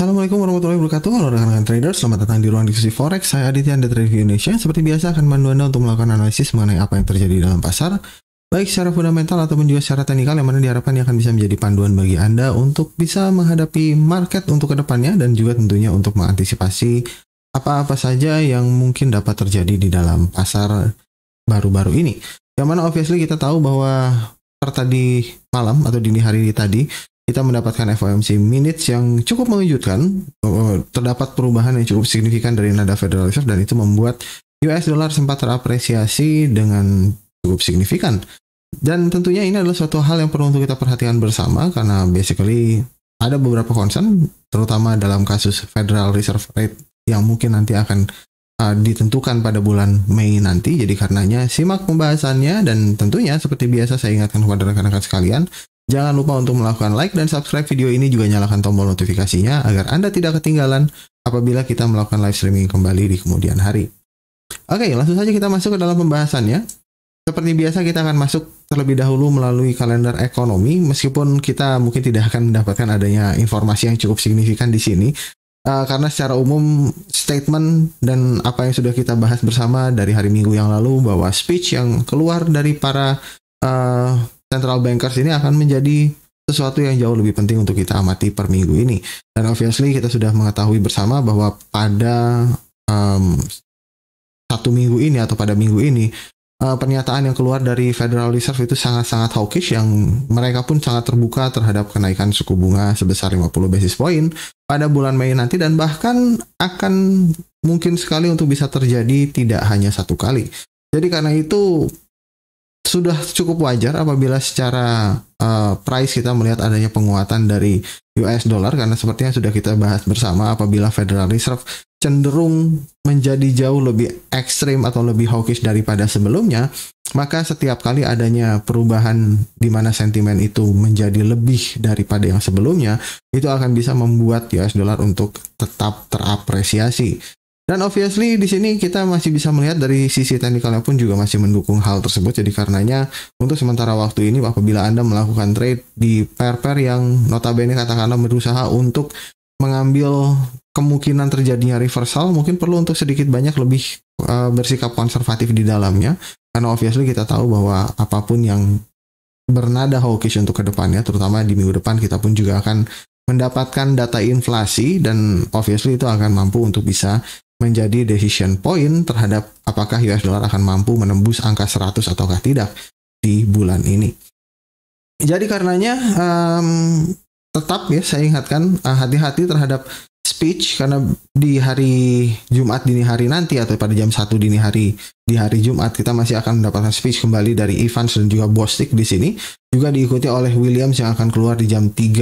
Assalamualaikum warahmatullahi wabarakatuh Halo rekan-rekan traders, selamat datang di ruang diskusi forex Saya Aditya Anda Trading Indonesia Seperti biasa akan membantu Anda untuk melakukan analisis mengenai apa yang terjadi dalam pasar Baik secara fundamental ataupun juga secara teknikal Yang mana diharapkan yang akan bisa menjadi panduan bagi Anda Untuk bisa menghadapi market untuk kedepannya Dan juga tentunya untuk mengantisipasi apa-apa saja yang mungkin dapat terjadi di dalam pasar baru-baru ini. Yang mana obviously kita tahu bahwa per tadi malam atau dini hari tadi kita mendapatkan FOMC minutes yang cukup mengejutkan. Eh, terdapat perubahan yang cukup signifikan dari nada Federal Reserve dan itu membuat US dollar sempat terapresiasi dengan cukup signifikan. Dan tentunya ini adalah suatu hal yang perlu untuk kita perhatikan bersama karena basically ada beberapa concern terutama dalam kasus Federal Reserve Rate yang mungkin nanti akan uh, ditentukan pada bulan Mei nanti. Jadi karenanya simak pembahasannya dan tentunya seperti biasa saya ingatkan kepada rekan-rekan sekalian Jangan lupa untuk melakukan like dan subscribe video ini juga nyalakan tombol notifikasinya agar Anda tidak ketinggalan apabila kita melakukan live streaming kembali di kemudian hari. Oke, langsung saja kita masuk ke dalam pembahasannya. Seperti biasa kita akan masuk terlebih dahulu melalui kalender ekonomi meskipun kita mungkin tidak akan mendapatkan adanya informasi yang cukup signifikan di sini uh, karena secara umum statement dan apa yang sudah kita bahas bersama dari hari Minggu yang lalu bahwa speech yang keluar dari para uh, central bankers ini akan menjadi sesuatu yang jauh lebih penting untuk kita amati per minggu ini. Dan obviously kita sudah mengetahui bersama bahwa pada um, satu minggu ini atau pada minggu ini uh, pernyataan yang keluar dari Federal Reserve itu sangat-sangat hawkish yang mereka pun sangat terbuka terhadap kenaikan suku bunga sebesar 50 basis point pada bulan Mei nanti dan bahkan akan mungkin sekali untuk bisa terjadi tidak hanya satu kali. Jadi karena itu sudah cukup wajar apabila secara uh, price kita melihat adanya penguatan dari US dollar karena sepertinya sudah kita bahas bersama apabila Federal Reserve cenderung menjadi jauh lebih ekstrim atau lebih hawkish daripada sebelumnya maka setiap kali adanya perubahan di mana sentimen itu menjadi lebih daripada yang sebelumnya itu akan bisa membuat US dollar untuk tetap terapresiasi dan obviously di sini kita masih bisa melihat dari sisi teknikalnya pun juga masih mendukung hal tersebut. Jadi karenanya untuk sementara waktu ini apabila Anda melakukan trade di pair-pair yang notabene katakanlah berusaha untuk mengambil kemungkinan terjadinya reversal mungkin perlu untuk sedikit banyak lebih uh, bersikap konservatif di dalamnya karena obviously kita tahu bahwa apapun yang bernada hawkish untuk kedepannya terutama di minggu depan kita pun juga akan mendapatkan data inflasi dan obviously itu akan mampu untuk bisa menjadi decision point terhadap apakah US dollar akan mampu menembus angka 100 ataukah tidak di bulan ini. Jadi karenanya um, tetap ya saya ingatkan hati eh, hati-hati terhadap speech karena di hari Jumat dini hari nanti atau pada jam satu dini hari di hari Jumat kita masih akan mendapatkan speech kembali dari Evans dan juga Bostik di sini juga diikuti oleh Williams yang akan keluar di jam 3 eh,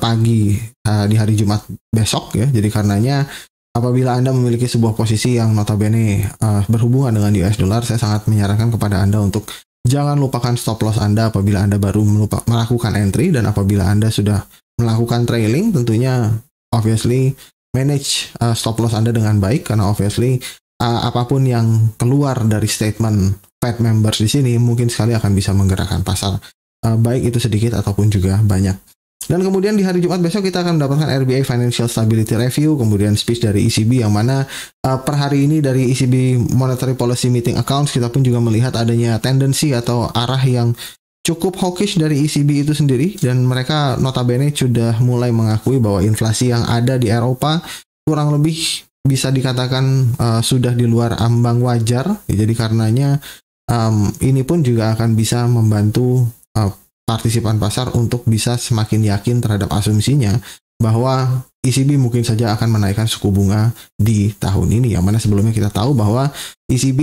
pagi uh, di hari Jumat besok ya. Jadi karenanya Apabila Anda memiliki sebuah posisi yang notabene uh, berhubungan dengan US dollar, saya sangat menyarankan kepada Anda untuk jangan lupakan stop loss Anda apabila Anda baru melupa, melakukan entry dan apabila Anda sudah melakukan trailing tentunya obviously manage uh, stop loss Anda dengan baik karena obviously uh, apapun yang keluar dari statement Fed members di sini mungkin sekali akan bisa menggerakkan pasar uh, baik itu sedikit ataupun juga banyak. Dan kemudian di hari Jumat besok kita akan mendapatkan RBI Financial Stability Review, kemudian speech dari ECB yang mana uh, per hari ini dari ECB Monetary Policy Meeting Accounts kita pun juga melihat adanya tendensi atau arah yang cukup hawkish dari ECB itu sendiri dan mereka notabene sudah mulai mengakui bahwa inflasi yang ada di Eropa kurang lebih bisa dikatakan uh, sudah di luar ambang wajar. Jadi karenanya um, ini pun juga akan bisa membantu uh, partisipan pasar untuk bisa semakin yakin terhadap asumsinya bahwa ECB mungkin saja akan menaikkan suku bunga di tahun ini. Yang mana sebelumnya kita tahu bahwa ECB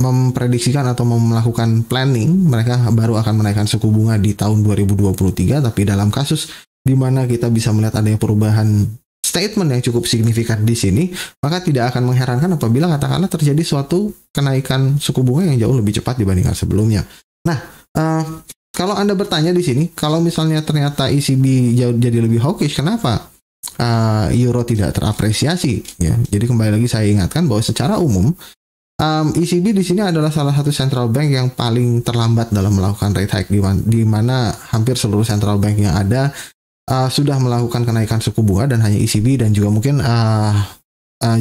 memprediksikan atau melakukan planning mereka baru akan menaikkan suku bunga di tahun 2023 tapi dalam kasus di mana kita bisa melihat adanya perubahan statement yang cukup signifikan di sini maka tidak akan mengherankan apabila katakanlah terjadi suatu kenaikan suku bunga yang jauh lebih cepat dibandingkan sebelumnya. Nah, uh, kalau Anda bertanya di sini, kalau misalnya ternyata ECB jadi lebih hawkish, kenapa uh, euro tidak terapresiasi? Ya, jadi kembali lagi saya ingatkan bahwa secara umum um, ECB di sini adalah salah satu central bank yang paling terlambat dalam melakukan rate hike di, man di mana hampir seluruh central bank yang ada uh, sudah melakukan kenaikan suku bunga dan hanya ECB dan juga mungkin uh, ah, uh,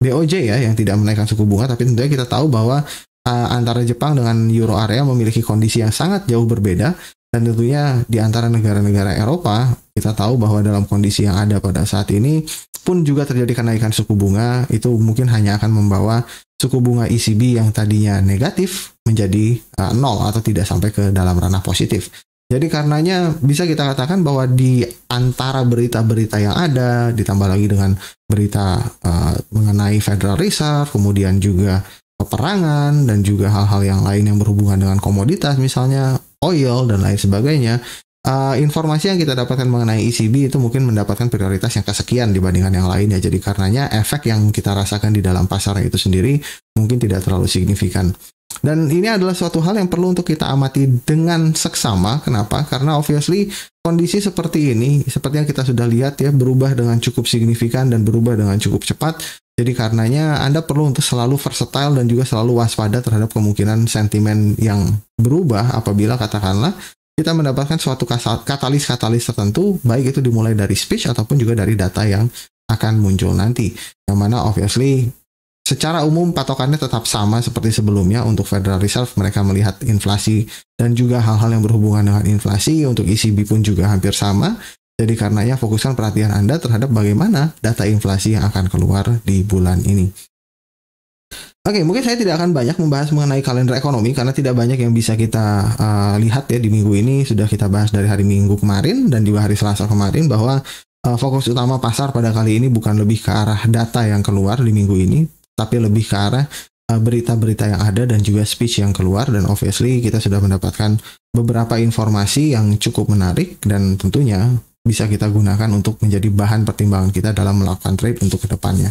BOJ ya yang tidak menaikkan suku bunga. Tapi tentunya kita tahu bahwa antara Jepang dengan Euro area memiliki kondisi yang sangat jauh berbeda dan tentunya di antara negara-negara Eropa kita tahu bahwa dalam kondisi yang ada pada saat ini pun juga terjadi kenaikan suku bunga itu mungkin hanya akan membawa suku bunga ECB yang tadinya negatif menjadi uh, nol atau tidak sampai ke dalam ranah positif. Jadi karenanya bisa kita katakan bahwa di antara berita-berita yang ada ditambah lagi dengan berita uh, mengenai Federal Reserve kemudian juga peperangan dan juga hal-hal yang lain yang berhubungan dengan komoditas misalnya oil dan lain sebagainya uh, informasi yang kita dapatkan mengenai ECB itu mungkin mendapatkan prioritas yang kesekian dibandingkan yang lainnya. Jadi karenanya efek yang kita rasakan di dalam pasar itu sendiri mungkin tidak terlalu signifikan. Dan ini adalah suatu hal yang perlu untuk kita amati dengan seksama. Kenapa? Karena obviously kondisi seperti ini, seperti yang kita sudah lihat ya, berubah dengan cukup signifikan dan berubah dengan cukup cepat. Jadi karenanya Anda perlu untuk selalu versatile dan juga selalu waspada terhadap kemungkinan sentimen yang berubah apabila katakanlah kita mendapatkan suatu katalis-katalis tertentu, baik itu dimulai dari speech ataupun juga dari data yang akan muncul nanti. Yang mana obviously secara umum patokannya tetap sama seperti sebelumnya untuk Federal Reserve mereka melihat inflasi dan juga hal-hal yang berhubungan dengan inflasi untuk ECB pun juga hampir sama jadi karenanya fokuskan perhatian Anda terhadap bagaimana data inflasi yang akan keluar di bulan ini. Oke, mungkin saya tidak akan banyak membahas mengenai kalender ekonomi karena tidak banyak yang bisa kita uh, lihat ya di minggu ini sudah kita bahas dari hari Minggu kemarin dan juga hari Selasa kemarin bahwa uh, fokus utama pasar pada kali ini bukan lebih ke arah data yang keluar di minggu ini, tapi lebih ke arah eh, berita-berita yang ada dan juga speech yang keluar dan obviously kita sudah mendapatkan beberapa informasi yang cukup menarik dan tentunya bisa kita gunakan untuk menjadi bahan pertimbangan kita dalam melakukan trade untuk kedepannya.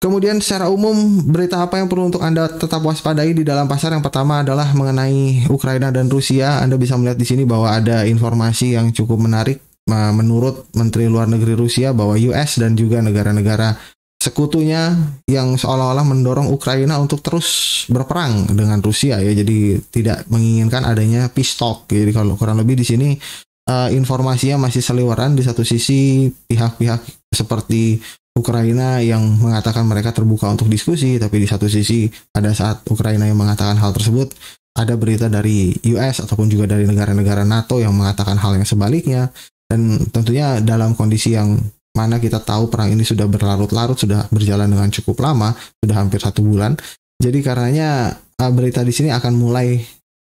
Kemudian secara umum berita apa yang perlu untuk Anda tetap waspadai di dalam pasar yang pertama adalah mengenai Ukraina dan Rusia. Anda bisa melihat di sini bahwa ada informasi yang cukup menarik menurut Menteri Luar Negeri Rusia bahwa US dan juga negara-negara sekutunya yang seolah-olah mendorong Ukraina untuk terus berperang dengan Rusia ya. Jadi tidak menginginkan adanya peace talk. Jadi kalau kurang lebih di sini uh, informasinya masih seliweran di satu sisi pihak-pihak seperti Ukraina yang mengatakan mereka terbuka untuk diskusi, tapi di satu sisi pada saat Ukraina yang mengatakan hal tersebut, ada berita dari US ataupun juga dari negara-negara NATO yang mengatakan hal yang sebaliknya. Dan tentunya dalam kondisi yang mana kita tahu perang ini sudah berlarut-larut, sudah berjalan dengan cukup lama, sudah hampir satu bulan. Jadi karenanya eh, berita di sini akan mulai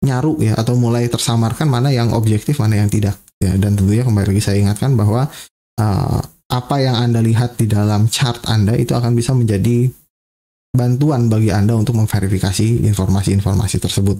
nyaru ya atau mulai tersamarkan mana yang objektif, mana yang tidak ya dan tentunya kembali lagi saya ingatkan bahwa uh, apa yang anda lihat di dalam chart anda itu akan bisa menjadi bantuan bagi anda untuk memverifikasi informasi-informasi tersebut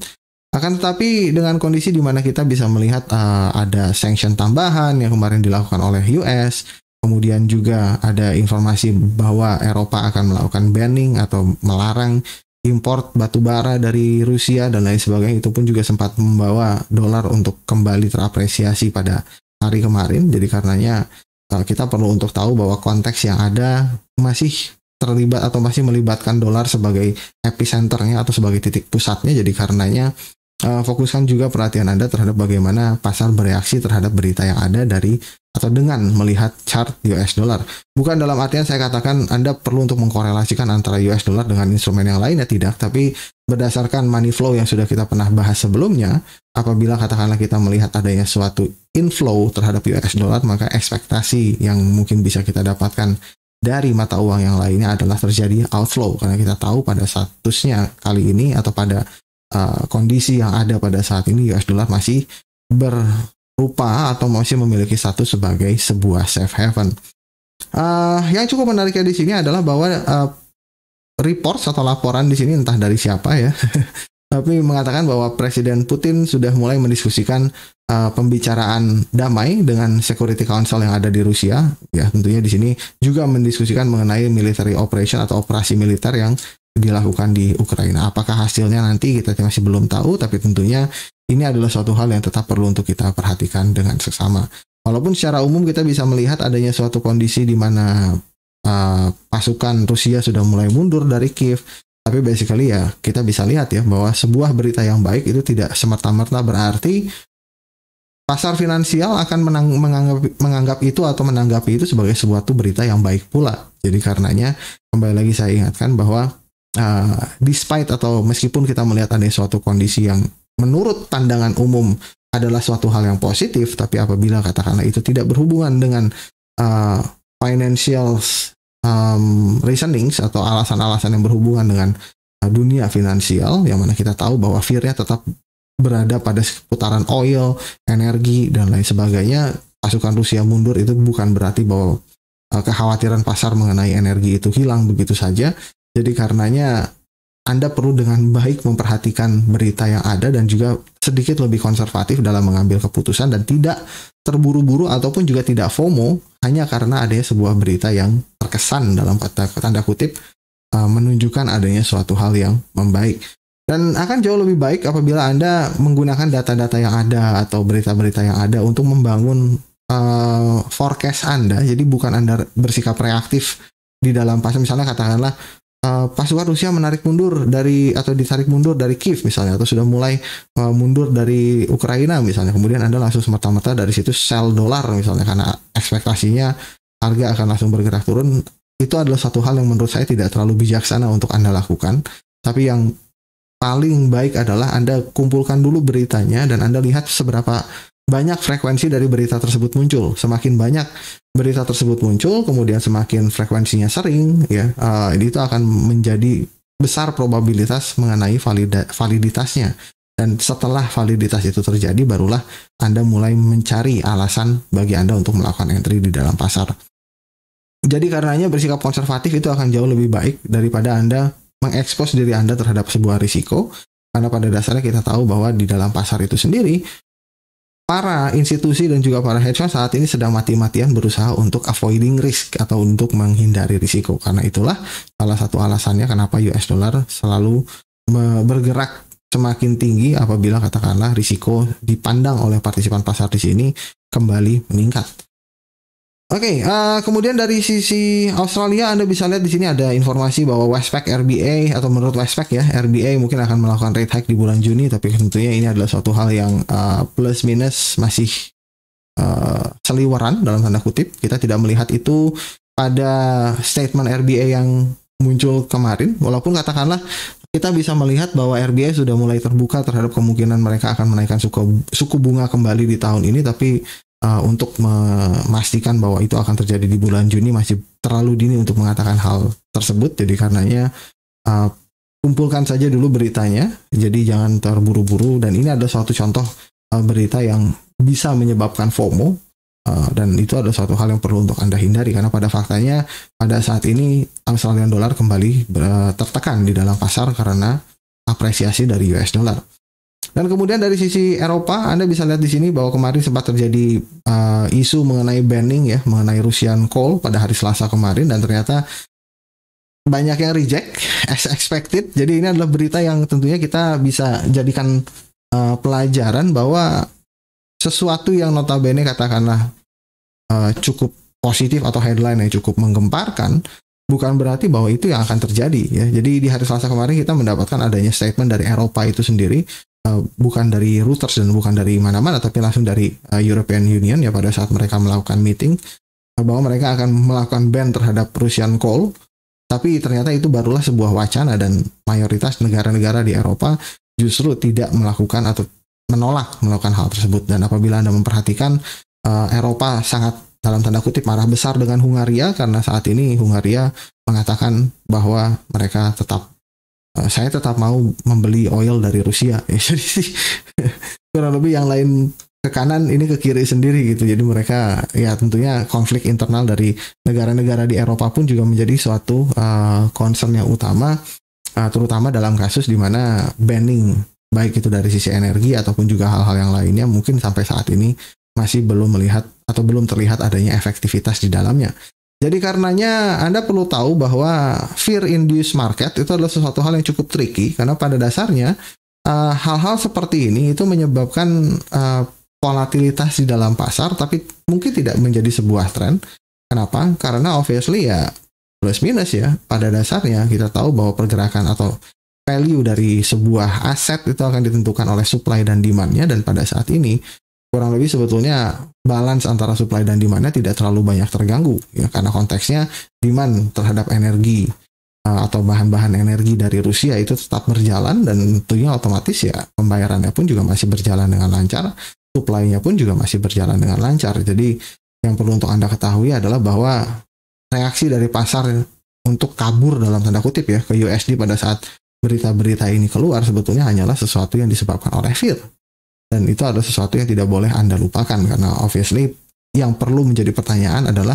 akan tetapi dengan kondisi di mana kita bisa melihat uh, ada sanction tambahan yang kemarin dilakukan oleh US, kemudian juga ada informasi bahwa Eropa akan melakukan banning atau melarang import batu bara dari Rusia dan lain sebagainya itu pun juga sempat membawa dolar untuk kembali terapresiasi pada hari kemarin. Jadi karenanya eh, kita perlu untuk tahu bahwa konteks yang ada masih terlibat atau masih melibatkan dolar sebagai epicenternya atau sebagai titik pusatnya. Jadi karenanya eh, fokuskan juga perhatian Anda terhadap bagaimana pasar bereaksi terhadap berita yang ada dari atau dengan melihat chart US dollar. Bukan dalam artian saya katakan Anda perlu untuk mengkorelasikan antara US dollar dengan instrumen yang lain ya tidak, tapi berdasarkan money flow yang sudah kita pernah bahas sebelumnya, apabila katakanlah kita melihat adanya suatu inflow terhadap US dollar, maka ekspektasi yang mungkin bisa kita dapatkan dari mata uang yang lainnya adalah terjadi outflow karena kita tahu pada statusnya kali ini atau pada uh, kondisi yang ada pada saat ini US dollar masih ber lupa atau masih memiliki satu sebagai sebuah safe haven. Uh, yang cukup menariknya di sini adalah bahwa uh, eh, report atau laporan di sini entah dari siapa ya, tapi mengatakan bahwa Presiden Putin sudah mulai mendiskusikan uh, pembicaraan damai dengan Security Council yang ada di Rusia. Ya tentunya di sini juga mendiskusikan mengenai military operation atau operasi militer yang dilakukan di Ukraina. Apakah hasilnya nanti kita masih belum tahu, tapi tentunya ini adalah suatu hal yang tetap perlu untuk kita perhatikan dengan seksama. Walaupun secara umum kita bisa melihat adanya suatu kondisi di mana uh, pasukan Rusia sudah mulai mundur dari Kiev, tapi basically ya kita bisa lihat ya bahwa sebuah berita yang baik itu tidak semerta-merta berarti pasar finansial akan menang, menganggap menganggap itu atau menanggapi itu sebagai sebuah berita yang baik pula. Jadi karenanya kembali lagi saya ingatkan bahwa uh, despite atau meskipun kita melihat ada suatu kondisi yang menurut pandangan umum adalah suatu hal yang positif, tapi apabila katakanlah itu tidak berhubungan dengan uh, financial um, reasonings atau alasan-alasan yang berhubungan dengan uh, dunia finansial, yang mana kita tahu bahwa fear-nya tetap berada pada seputaran oil, energi dan lain sebagainya. Pasukan Rusia mundur itu bukan berarti bahwa uh, kekhawatiran pasar mengenai energi itu hilang begitu saja. Jadi karenanya anda perlu dengan baik memperhatikan berita yang ada dan juga sedikit lebih konservatif dalam mengambil keputusan dan tidak terburu-buru ataupun juga tidak FOMO hanya karena adanya sebuah berita yang terkesan dalam kata tanda kutip eh, menunjukkan adanya suatu hal yang membaik. Dan akan jauh lebih baik apabila Anda menggunakan data-data yang ada atau berita-berita yang ada untuk membangun uh, forecast Anda. Jadi bukan Anda bersikap reaktif di dalam pasar. Misalnya katakanlah Uh, pasukan Rusia menarik mundur dari atau ditarik mundur dari Kiev misalnya atau sudah mulai uh, mundur dari Ukraina misalnya kemudian Anda langsung semata-mata dari situ sell dolar misalnya karena ekspektasinya harga akan langsung bergerak turun itu adalah satu hal yang menurut saya tidak terlalu bijaksana untuk Anda lakukan tapi yang paling baik adalah Anda kumpulkan dulu beritanya dan Anda lihat seberapa banyak frekuensi dari berita tersebut muncul. Semakin banyak berita tersebut muncul, kemudian semakin frekuensinya sering, ya, uh, itu akan menjadi besar probabilitas mengenai valida validitasnya. Dan setelah validitas itu terjadi, barulah Anda mulai mencari alasan bagi Anda untuk melakukan entry di dalam pasar. Jadi karenanya bersikap konservatif itu akan jauh lebih baik daripada Anda mengekspos diri Anda terhadap sebuah risiko. Karena pada dasarnya kita tahu bahwa di dalam pasar itu sendiri Para institusi dan juga para hedge fund saat ini sedang mati-matian berusaha untuk avoiding risk atau untuk menghindari risiko. Karena itulah salah satu alasannya kenapa US dollar selalu bergerak semakin tinggi apabila katakanlah risiko dipandang oleh partisipan pasar di sini kembali meningkat. Oke, okay, uh, eh, kemudian dari sisi Australia Anda bisa lihat di sini ada informasi bahwa Westpac RBA atau menurut Westpac ya RBA mungkin akan melakukan rate hike di bulan Juni, tapi tentunya ini adalah suatu hal yang uh, plus minus masih uh, seliweran dalam tanda kutip. Kita tidak melihat itu pada statement RBA yang muncul kemarin, walaupun katakanlah kita bisa melihat bahwa RBA sudah mulai terbuka terhadap kemungkinan mereka akan menaikkan suku suku bunga kembali di tahun ini, tapi uh, untuk memastikan bahwa itu akan terjadi di bulan Juni masih terlalu dini untuk mengatakan hal tersebut. Jadi karenanya uh, kumpulkan saja dulu beritanya. Jadi jangan terburu-buru dan ini ada suatu contoh uh, berita yang bisa menyebabkan FOMO uh, dan itu ada suatu hal yang perlu untuk Anda hindari karena pada faktanya pada saat ini Australian dollar kembali uh, tertekan di dalam pasar karena apresiasi dari US dollar. Dan kemudian dari sisi Eropa, Anda bisa lihat di sini bahwa kemarin sempat terjadi uh, isu mengenai banning ya, mengenai Russian coal pada hari Selasa kemarin dan ternyata banyak yang reject as expected. Jadi ini adalah berita yang tentunya kita bisa jadikan uh, pelajaran bahwa sesuatu yang notabene katakanlah uh, cukup positif atau headline yang cukup menggemparkan bukan berarti bahwa itu yang akan terjadi ya. Jadi di hari Selasa kemarin kita mendapatkan adanya statement dari Eropa itu sendiri Eh, bukan dari Reuters dan bukan dari mana-mana tapi langsung dari uh, European Union ya pada saat mereka melakukan meeting eh, bahwa mereka akan melakukan ban terhadap Russian coal tapi ternyata itu barulah sebuah wacana dan mayoritas negara-negara di Eropa justru tidak melakukan atau menolak melakukan hal tersebut dan apabila Anda memperhatikan uh, Eropa sangat dalam tanda kutip marah besar dengan Hungaria karena saat ini Hungaria mengatakan bahwa mereka tetap Eh, saya tetap mau membeli oil dari Rusia ya, jadi sih kurang lebih yang lain ke kanan ini ke kiri sendiri gitu jadi mereka ya tentunya konflik internal dari negara-negara di Eropa pun juga menjadi suatu uh, concern yang utama uh, terutama dalam kasus di mana banning baik itu dari sisi energi ataupun juga hal-hal yang lainnya mungkin sampai saat ini masih belum melihat atau belum terlihat adanya efektivitas di dalamnya jadi karenanya Anda perlu tahu bahwa fear induced market itu adalah sesuatu hal yang cukup tricky karena pada dasarnya eh, hal-hal uh, seperti ini itu menyebabkan uh, volatilitas di dalam pasar tapi mungkin tidak menjadi sebuah tren. Kenapa? Karena obviously ya plus minus ya pada dasarnya kita tahu bahwa pergerakan atau value dari sebuah aset itu akan ditentukan oleh supply dan demandnya dan pada saat ini kurang lebih sebetulnya balance antara supply dan demandnya tidak terlalu banyak terganggu ya karena konteksnya demand terhadap energi eh, atau bahan-bahan energi dari Rusia itu tetap berjalan dan tentunya otomatis ya pembayarannya pun juga masih berjalan dengan lancar, supply-nya pun juga masih berjalan dengan lancar. Jadi yang perlu untuk Anda ketahui adalah bahwa reaksi dari pasar untuk kabur dalam tanda kutip ya ke USD pada saat berita-berita ini keluar sebetulnya hanyalah sesuatu yang disebabkan oleh fear dan itu adalah sesuatu yang tidak boleh Anda lupakan karena obviously yang perlu menjadi pertanyaan adalah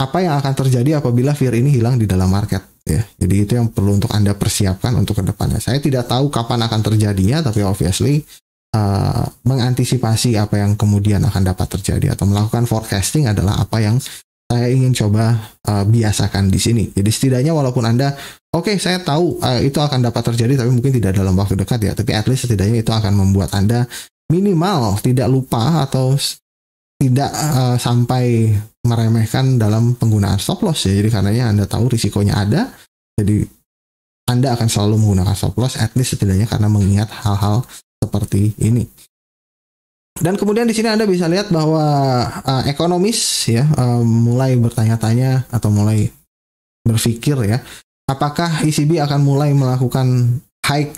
apa yang akan terjadi apabila fear ini hilang di dalam market ya. Jadi itu yang perlu untuk Anda persiapkan untuk kedepannya. Saya tidak tahu kapan akan terjadinya tapi obviously uh, mengantisipasi apa yang kemudian akan dapat terjadi atau melakukan forecasting adalah apa yang saya ingin coba uh, biasakan di sini. Jadi setidaknya walaupun Anda Oke, okay, saya tahu uh, itu akan dapat terjadi, tapi mungkin tidak dalam waktu dekat ya. Tapi at least setidaknya itu akan membuat anda minimal tidak lupa atau tidak uh, sampai meremehkan dalam penggunaan stop loss ya. Jadi karenanya Anda tahu risikonya ada. Jadi Anda akan selalu menggunakan stop loss at least setidaknya karena mengingat hal-hal seperti ini. Dan kemudian di sini Anda bisa lihat bahwa uh, ekonomis ya uh, mulai bertanya-tanya atau mulai berpikir ya apakah ECB akan mulai melakukan hike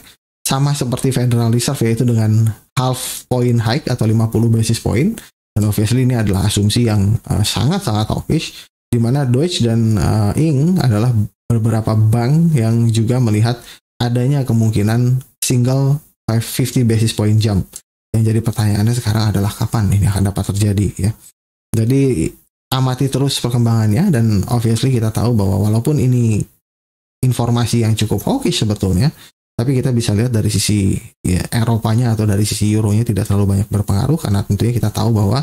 sama seperti Federal Reserve yaitu dengan half point hike atau 50 basis point dan obviously ini adalah asumsi yang sangat eh, sangat-sangat hawkish di mana Deutsche dan uh, Ing adalah beberapa bank yang juga melihat adanya kemungkinan single 50 basis point jump. Yang jadi pertanyaannya sekarang adalah kapan ini akan dapat terjadi ya. Jadi amati terus perkembangannya dan obviously kita tahu bahwa walaupun ini informasi yang cukup hoki sebetulnya tapi kita bisa lihat dari sisi ya, Eropanya atau dari sisi Euronya tidak terlalu banyak berpengaruh karena tentunya kita tahu bahwa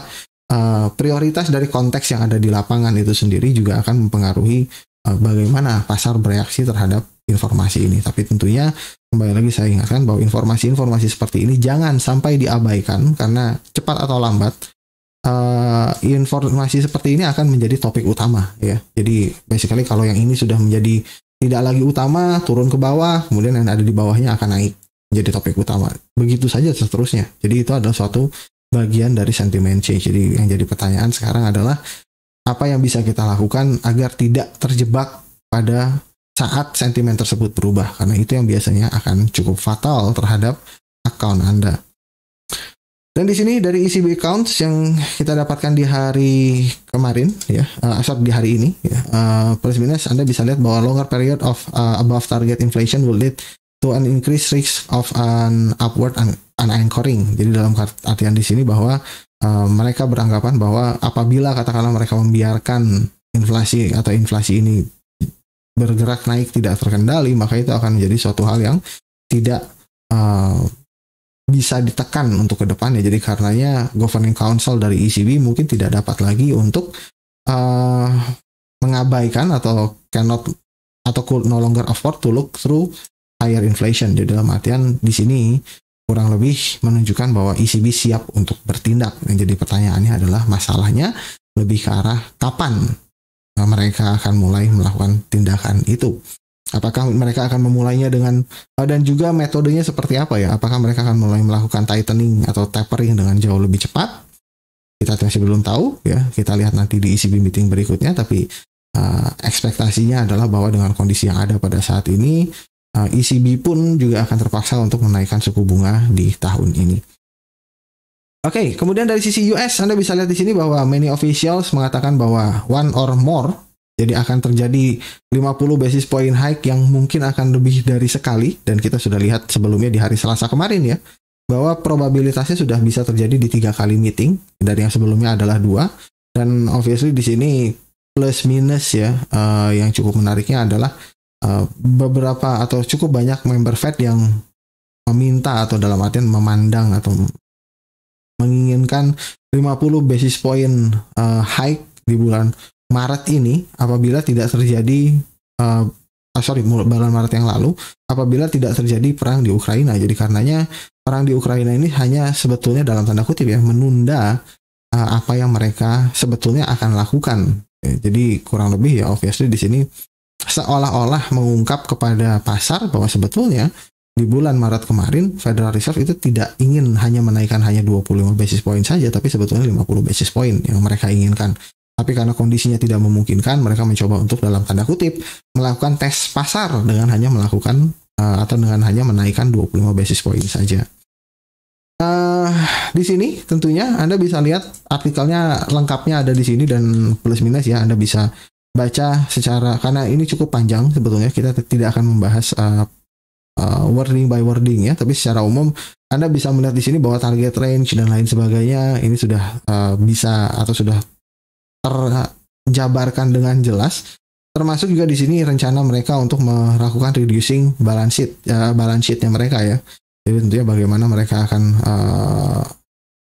uh, prioritas dari konteks yang ada di lapangan itu sendiri juga akan mempengaruhi uh, bagaimana pasar bereaksi terhadap informasi ini. Tapi tentunya kembali lagi saya ingatkan bahwa informasi-informasi seperti ini jangan sampai diabaikan karena cepat atau lambat uh, informasi seperti ini akan menjadi topik utama ya. Jadi basically kalau yang ini sudah menjadi tidak lagi utama turun ke bawah kemudian yang ada di bawahnya akan naik jadi topik utama begitu saja seterusnya jadi itu adalah suatu bagian dari sentimen change jadi yang jadi pertanyaan sekarang adalah apa yang bisa kita lakukan agar tidak terjebak pada saat sentimen tersebut berubah karena itu yang biasanya akan cukup fatal terhadap account Anda dan di sini dari ECB accounts yang kita dapatkan di hari kemarin ya, uh, eh, sorry di hari ini ya, uh, plus minus Anda bisa lihat bahwa longer period of uh, above target inflation will lead to an increased risk of an upward un anchoring. Jadi dalam artian di sini bahwa uh, mereka beranggapan bahwa apabila katakanlah mereka membiarkan inflasi atau inflasi ini bergerak naik tidak terkendali, maka itu akan menjadi suatu hal yang tidak uh, bisa ditekan untuk ke depannya. Jadi karenanya governing council dari ECB mungkin tidak dapat lagi untuk uh, mengabaikan atau cannot atau could no longer afford to look through higher inflation. Jadi dalam artian di sini kurang lebih menunjukkan bahwa ECB siap untuk bertindak. Yang jadi pertanyaannya adalah masalahnya lebih ke arah kapan eh, mereka akan mulai melakukan tindakan itu. Apakah mereka akan memulainya dengan eh, dan juga metodenya seperti apa ya? Apakah mereka akan mulai melakukan tightening atau tapering dengan jauh lebih cepat? Kita masih belum tahu ya. Kita lihat nanti di ECB meeting berikutnya. Tapi uh, ekspektasinya adalah bahwa dengan kondisi yang ada pada saat ini, uh, eh, ECB pun juga akan terpaksa untuk menaikkan suku bunga di tahun ini. Oke, okay, kemudian dari sisi US, Anda bisa lihat di sini bahwa many officials mengatakan bahwa one or more jadi akan terjadi 50 basis point hike yang mungkin akan lebih dari sekali dan kita sudah lihat sebelumnya di hari Selasa kemarin ya bahwa probabilitasnya sudah bisa terjadi di tiga kali meeting dari yang sebelumnya adalah dua dan obviously di sini plus minus ya uh, yang cukup menariknya adalah uh, beberapa atau cukup banyak member Fed yang meminta atau dalam artian memandang atau menginginkan 50 basis point uh, hike di bulan Maret ini apabila tidak terjadi uh, oh sorry bulan Maret yang lalu apabila tidak terjadi perang di Ukraina. Jadi karenanya perang di Ukraina ini hanya sebetulnya dalam tanda kutip ya menunda uh, apa yang mereka sebetulnya akan lakukan. Eh, jadi kurang lebih ya obviously di sini seolah-olah mengungkap kepada pasar bahwa sebetulnya di bulan Maret kemarin Federal Reserve itu tidak ingin hanya menaikkan hanya 25 basis point saja tapi sebetulnya 50 basis point yang mereka inginkan. Tapi karena kondisinya tidak memungkinkan, mereka mencoba untuk dalam tanda kutip melakukan tes pasar dengan hanya melakukan uh, atau dengan hanya menaikkan 25 basis point saja. Uh, di sini tentunya Anda bisa lihat artikelnya lengkapnya ada di sini dan plus minus ya Anda bisa baca secara karena ini cukup panjang sebetulnya kita tidak akan membahas uh, uh, wording by wording ya tapi secara umum Anda bisa melihat di sini bahwa target range dan lain sebagainya ini sudah uh, bisa atau sudah terjabarkan dengan jelas. Termasuk juga di sini rencana mereka untuk melakukan reducing balance sheet uh, balance sheetnya mereka ya. Jadi tentunya bagaimana mereka akan uh,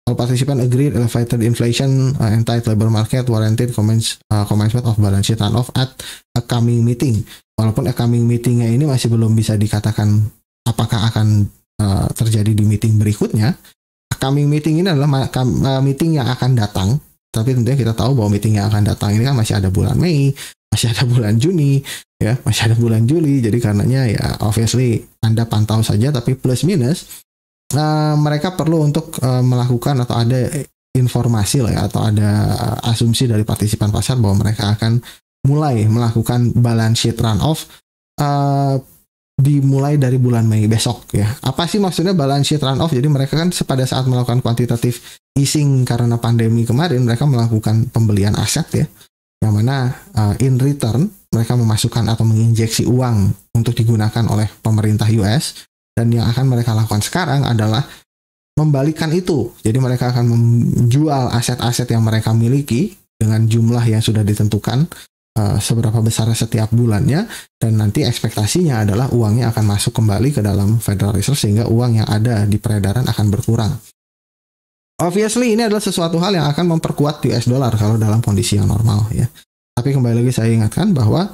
all participant agreed elevated inflation uh, and tight labor market warranted commence, uh, commencement of balance sheet and off at a coming meeting. Walaupun a coming meetingnya ini masih belum bisa dikatakan apakah akan uh, terjadi di meeting berikutnya. A coming meeting ini adalah meeting yang akan datang tapi tentunya kita tahu bahwa meeting yang akan datang ini kan masih ada bulan Mei, masih ada bulan Juni, ya, masih ada bulan Juli. Jadi karenanya ya obviously Anda pantau saja tapi plus minus uh, mereka perlu untuk uh, melakukan atau ada informasi lah ya, atau ada asumsi dari partisipan pasar bahwa mereka akan mulai melakukan balance sheet run off uh, eh, dimulai dari bulan Mei besok ya. Apa sih maksudnya balance sheet run off? Jadi mereka kan pada saat melakukan kuantitatif easing karena pandemi kemarin mereka melakukan pembelian aset ya. Yang mana uh, in return mereka memasukkan atau menginjeksi uang untuk digunakan oleh pemerintah US dan yang akan mereka lakukan sekarang adalah membalikkan itu. Jadi mereka akan menjual aset-aset yang mereka miliki dengan jumlah yang sudah ditentukan Eh, seberapa besar setiap bulannya dan nanti ekspektasinya adalah uangnya akan masuk kembali ke dalam Federal Reserve sehingga uang yang ada di peredaran akan berkurang. Obviously ini adalah sesuatu hal yang akan memperkuat US dollar kalau dalam kondisi yang normal ya. Tapi kembali lagi saya ingatkan bahwa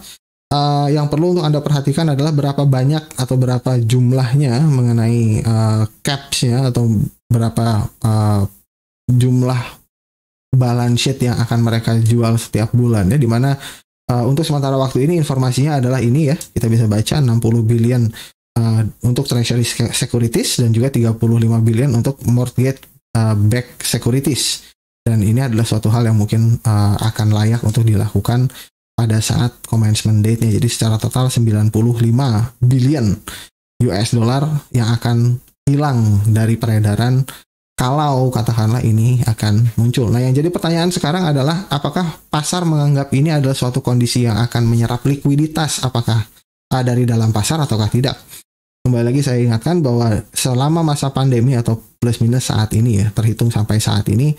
uh, yang perlu untuk Anda perhatikan adalah berapa banyak atau berapa jumlahnya mengenai uh, caps-nya atau berapa uh, jumlah balance sheet yang akan mereka jual setiap bulan ya mana Eh, untuk sementara waktu ini informasinya adalah ini ya kita bisa baca 60 billion uh, untuk treasury securities dan juga 35 billion untuk mortgage uh, back securities dan ini adalah suatu hal yang mungkin uh, akan layak untuk dilakukan pada saat commencement date-nya jadi secara total 95 billion US dollar yang akan hilang dari peredaran kalau katakanlah ini akan muncul. Nah, yang jadi pertanyaan sekarang adalah apakah pasar menganggap ini adalah suatu kondisi yang akan menyerap likuiditas apakah ada dari dalam pasar ataukah tidak. Kembali lagi saya ingatkan bahwa selama masa pandemi atau plus minus saat ini ya, terhitung sampai saat ini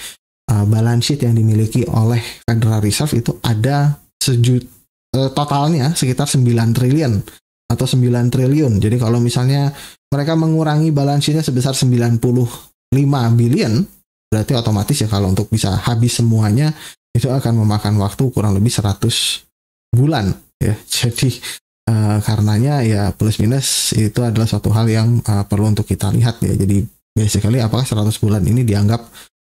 uh, balance sheet yang dimiliki oleh Federal Reserve itu ada sejut eh, totalnya sekitar 9 triliun atau 9 triliun. Jadi kalau misalnya mereka mengurangi balansinya sebesar 90 5 billion berarti otomatis ya kalau untuk bisa habis semuanya itu akan memakan waktu kurang lebih 100 bulan ya jadi uh, karenanya ya plus minus itu adalah suatu hal yang uh, perlu untuk kita lihat ya jadi basically apakah 100 bulan ini dianggap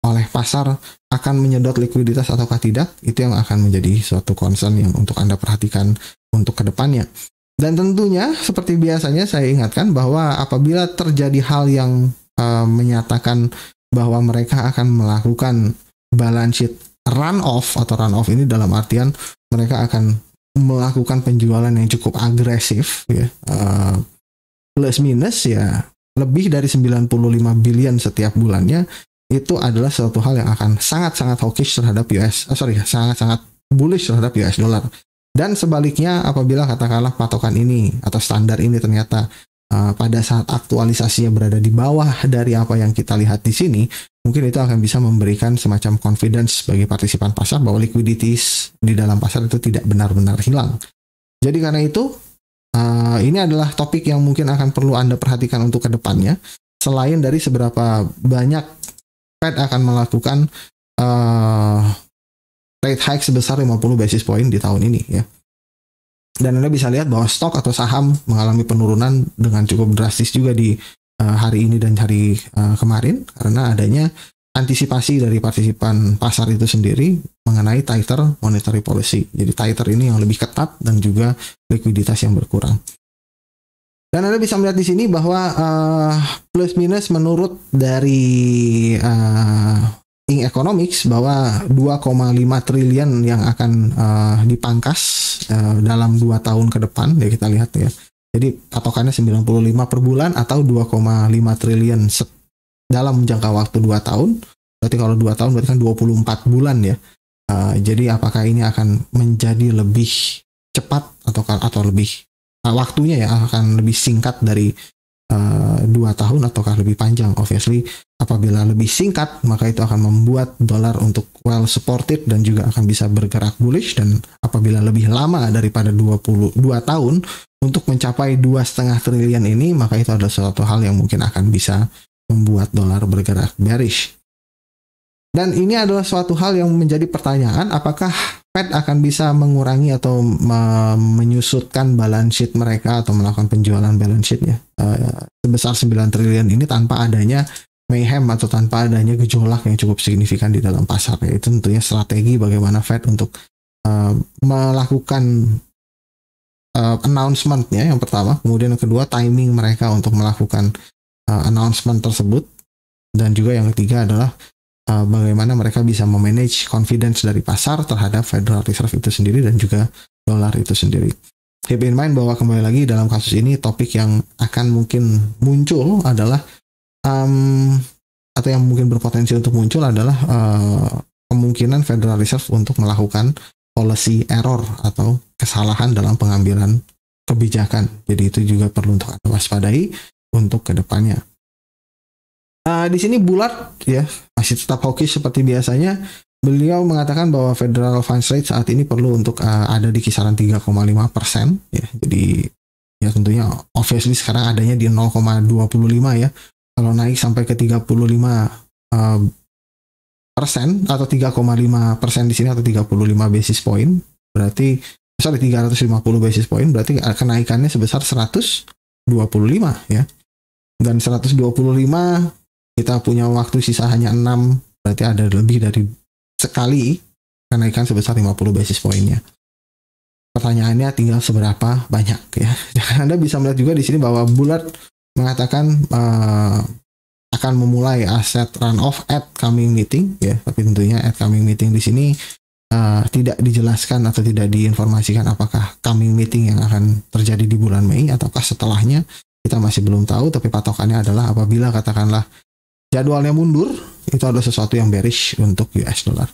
oleh pasar akan menyedot likuiditas ataukah tidak itu yang akan menjadi suatu concern yang untuk anda perhatikan untuk kedepannya dan tentunya seperti biasanya saya ingatkan bahwa apabila terjadi hal yang uh, menyatakan bahwa mereka akan melakukan balance sheet run off atau run off ini dalam artian mereka akan melakukan penjualan yang cukup agresif ya uh, plus minus ya lebih dari 95 billion setiap bulannya itu adalah suatu hal yang akan sangat-sangat hawkish terhadap US oh, eh, sorry sangat-sangat bullish terhadap US dollar dan sebaliknya apabila katakanlah patokan ini atau standar ini ternyata Eh, pada saat aktualisasinya berada di bawah dari apa yang kita lihat di sini, mungkin itu akan bisa memberikan semacam confidence bagi partisipan pasar bahwa liquidities di dalam pasar itu tidak benar-benar hilang. Jadi karena itu, uh, ini adalah topik yang mungkin akan perlu Anda perhatikan untuk kedepannya. Selain dari seberapa banyak Fed akan melakukan uh, rate hike sebesar 50 basis point di tahun ini ya dan Anda bisa lihat bahwa stok atau saham mengalami penurunan dengan cukup drastis juga di uh, hari ini dan hari uh, kemarin karena adanya antisipasi dari partisipan pasar itu sendiri mengenai tighter monetary policy. Jadi tighter ini yang lebih ketat dan juga likuiditas yang berkurang. Dan Anda bisa melihat di sini bahwa uh, plus minus menurut dari uh, in economics bahwa 2,5 triliun yang akan uh, dipangkas uh, dalam 2 tahun ke depan ya kita lihat ya. Jadi patokannya 95 per bulan atau 2,5 triliun dalam jangka waktu 2 tahun. Berarti kalau 2 tahun berarti kan 24 bulan ya. Uh, jadi apakah ini akan menjadi lebih cepat atau atau lebih uh, waktunya ya akan lebih singkat dari Eh, dua tahun ataukah lebih panjang. Obviously, apabila lebih singkat, maka itu akan membuat dolar untuk well supported dan juga akan bisa bergerak bullish dan apabila lebih lama daripada 22 tahun untuk mencapai dua setengah triliun ini, maka itu adalah suatu hal yang mungkin akan bisa membuat dolar bergerak bearish. Dan ini adalah suatu hal yang menjadi pertanyaan apakah Fed akan bisa mengurangi atau me menyusutkan balance sheet mereka atau melakukan penjualan balance sheetnya uh, sebesar 9 triliun ini tanpa adanya mayhem atau tanpa adanya gejolak yang cukup signifikan di dalam pasar ya. itu tentunya strategi bagaimana Fed untuk uh, melakukan uh, eh, announcement ya yang pertama kemudian yang kedua timing mereka untuk melakukan uh, announcement tersebut dan juga yang ketiga adalah uh, bagaimana mereka bisa memanage confidence dari pasar terhadap Federal Reserve itu sendiri dan juga dolar itu sendiri. Keep in mind bahwa kembali lagi dalam kasus ini topik yang akan mungkin muncul adalah um, atau yang mungkin berpotensi untuk muncul adalah uh, kemungkinan Federal Reserve untuk melakukan policy error atau kesalahan dalam pengambilan kebijakan. Jadi itu juga perlu untuk waspadai untuk kedepannya. Uh, di sini bulat ya masih tetap hawkish seperti biasanya. Beliau mengatakan bahwa Federal Funds Rate saat ini perlu untuk uh, ada di kisaran 3,5 persen. Ya, jadi ya tentunya obviously sekarang adanya di 0,25 ya. Kalau naik sampai ke 35 uh, eh, persen atau 3,5 persen di sini atau 35 basis point berarti sorry 350 basis point berarti kenaikannya sebesar 125 ya dan 125 kita punya waktu sisa hanya 6 berarti ada lebih dari sekali kenaikan sebesar 50 basis poinnya pertanyaannya tinggal seberapa banyak ya dan Anda bisa melihat juga di sini bahwa bulat mengatakan uh, akan memulai aset run off at coming meeting ya tapi tentunya at coming meeting di sini uh, tidak dijelaskan atau tidak diinformasikan apakah coming meeting yang akan terjadi di bulan Mei ataukah setelahnya kita masih belum tahu tapi patokannya adalah apabila katakanlah jadwalnya mundur, itu adalah sesuatu yang bearish untuk US dollar.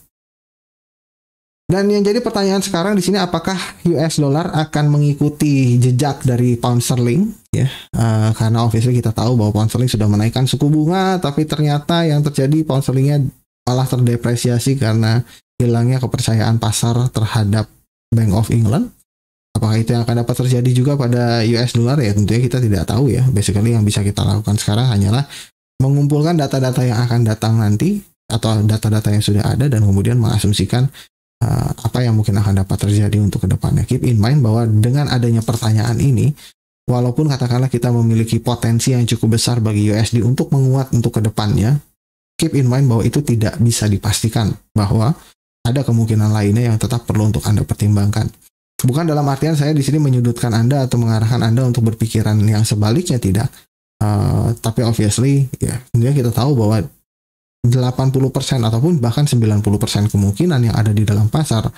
Dan yang jadi pertanyaan sekarang di sini apakah US dollar akan mengikuti jejak dari pound sterling ya uh, karena obviously kita tahu bahwa pound sterling sudah menaikkan suku bunga tapi ternyata yang terjadi pound sterlingnya malah terdepresiasi karena hilangnya kepercayaan pasar terhadap Bank of England. Apakah itu yang akan dapat terjadi juga pada US dollar ya tentunya kita tidak tahu ya. Basically yang bisa kita lakukan sekarang hanyalah mengumpulkan data-data yang akan datang nanti atau data-data yang sudah ada dan kemudian mengasumsikan uh, apa yang mungkin akan dapat terjadi untuk kedepannya. Keep in mind bahwa dengan adanya pertanyaan ini, walaupun katakanlah kita memiliki potensi yang cukup besar bagi USD untuk menguat untuk kedepannya, keep in mind bahwa itu tidak bisa dipastikan bahwa ada kemungkinan lainnya yang tetap perlu untuk Anda pertimbangkan. Bukan dalam artian saya di sini menyudutkan Anda atau mengarahkan Anda untuk berpikiran yang sebaliknya tidak, Eh, tapi obviously ya yeah, kita tahu bahwa 80% ataupun bahkan 90% kemungkinan yang ada di dalam pasar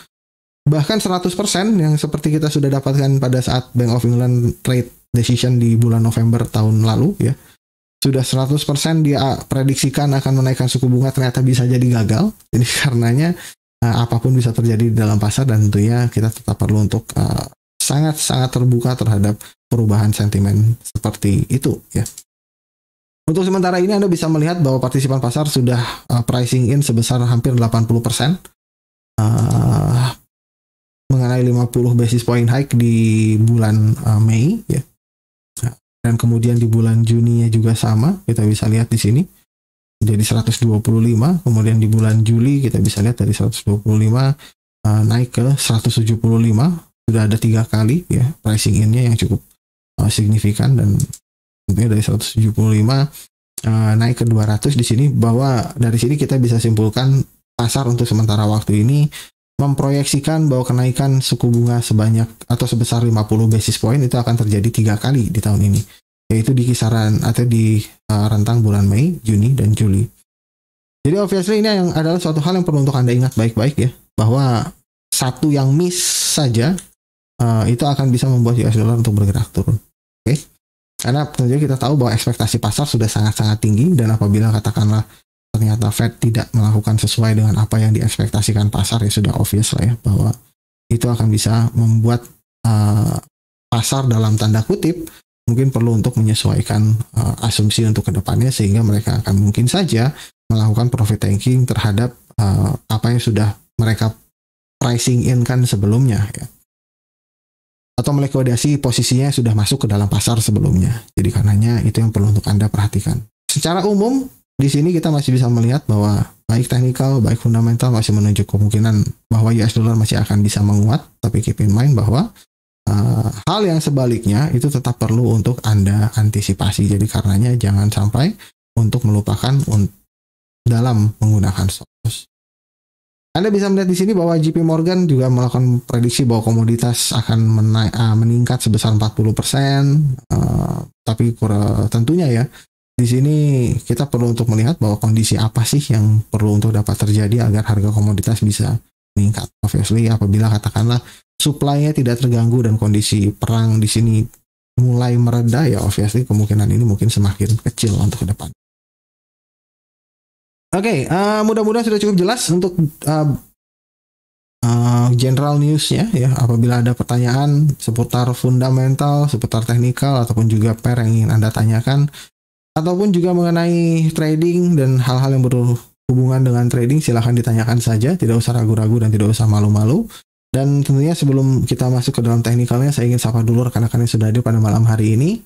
bahkan 100% yang seperti kita sudah dapatkan pada saat Bank of England trade decision di bulan November tahun lalu ya sudah 100% dia ah, prediksikan akan menaikkan suku bunga ternyata bisa jadi gagal jadi karenanya uh, apapun bisa terjadi di dalam pasar dan tentunya kita tetap perlu untuk ah, sangat-sangat uh, sangat -sangat terbuka terhadap perubahan sentimen seperti itu ya. Untuk sementara ini Anda bisa melihat bahwa partisipan pasar sudah uh, pricing in sebesar hampir 80% uh, mengenai 50 basis point hike di bulan uh, Mei ya. Nah, dan kemudian di bulan Juni juga sama, kita bisa lihat di sini jadi 125, kemudian di bulan Juli kita bisa lihat dari 125 uh, naik ke 175, sudah ada tiga kali ya pricing innya yang cukup uh, signifikan dan tentunya dari 175 uh, eh, naik ke 200 di sini bahwa dari sini kita bisa simpulkan pasar untuk sementara waktu ini memproyeksikan bahwa kenaikan suku bunga sebanyak atau sebesar 50 basis point itu akan terjadi tiga kali di tahun ini yaitu di kisaran atau di uh, rentang bulan Mei, Juni dan Juli. Jadi obviously ini yang adalah suatu hal yang perlu untuk Anda ingat baik-baik ya bahwa satu yang miss saja Eh, itu akan bisa membuat US dollar untuk bergerak turun. Oke. Okay? Karena tentunya kita tahu bahwa ekspektasi pasar sudah sangat-sangat tinggi dan apabila katakanlah ternyata Fed tidak melakukan sesuai dengan apa yang diekspektasikan pasar ya sudah obvious lah ya bahwa itu akan bisa membuat uh, pasar dalam tanda kutip mungkin perlu untuk menyesuaikan uh, asumsi untuk kedepannya sehingga mereka akan mungkin saja melakukan profit taking terhadap uh, apa yang sudah mereka pricing in kan sebelumnya ya atau melikuidasi posisinya sudah masuk ke dalam pasar sebelumnya. Jadi karenanya itu yang perlu untuk Anda perhatikan. Secara umum, di sini kita masih bisa melihat bahwa baik teknikal, baik fundamental masih menunjuk kemungkinan bahwa US dollar masih akan bisa menguat, tapi keep in mind bahwa uh, hal yang sebaliknya itu tetap perlu untuk Anda antisipasi. Jadi karenanya jangan sampai untuk melupakan un dalam menggunakan stop anda bisa melihat di sini bahwa JP Morgan juga melakukan prediksi bahwa komoditas akan menaik, uh, meningkat sebesar 40 uh, eh, tapi kurang tentunya ya. Di sini kita perlu untuk melihat bahwa kondisi apa sih yang perlu untuk dapat terjadi agar harga komoditas bisa meningkat. Obviously, apabila katakanlah supply-nya tidak terganggu dan kondisi perang di sini mulai mereda ya, obviously kemungkinan ini mungkin semakin kecil untuk ke depan. Oke, okay, uh, eh, mudah-mudahan sudah cukup jelas untuk uh, uh, general newsnya ya. Apabila ada pertanyaan seputar fundamental, seputar teknikal ataupun juga per yang ingin anda tanyakan, ataupun juga mengenai trading dan hal-hal yang berhubungan dengan trading, silahkan ditanyakan saja. Tidak usah ragu-ragu dan tidak usah malu-malu. Dan tentunya sebelum kita masuk ke dalam teknikalnya, saya ingin sapa dulu rekan-rekan yang sudah hadir pada malam hari ini.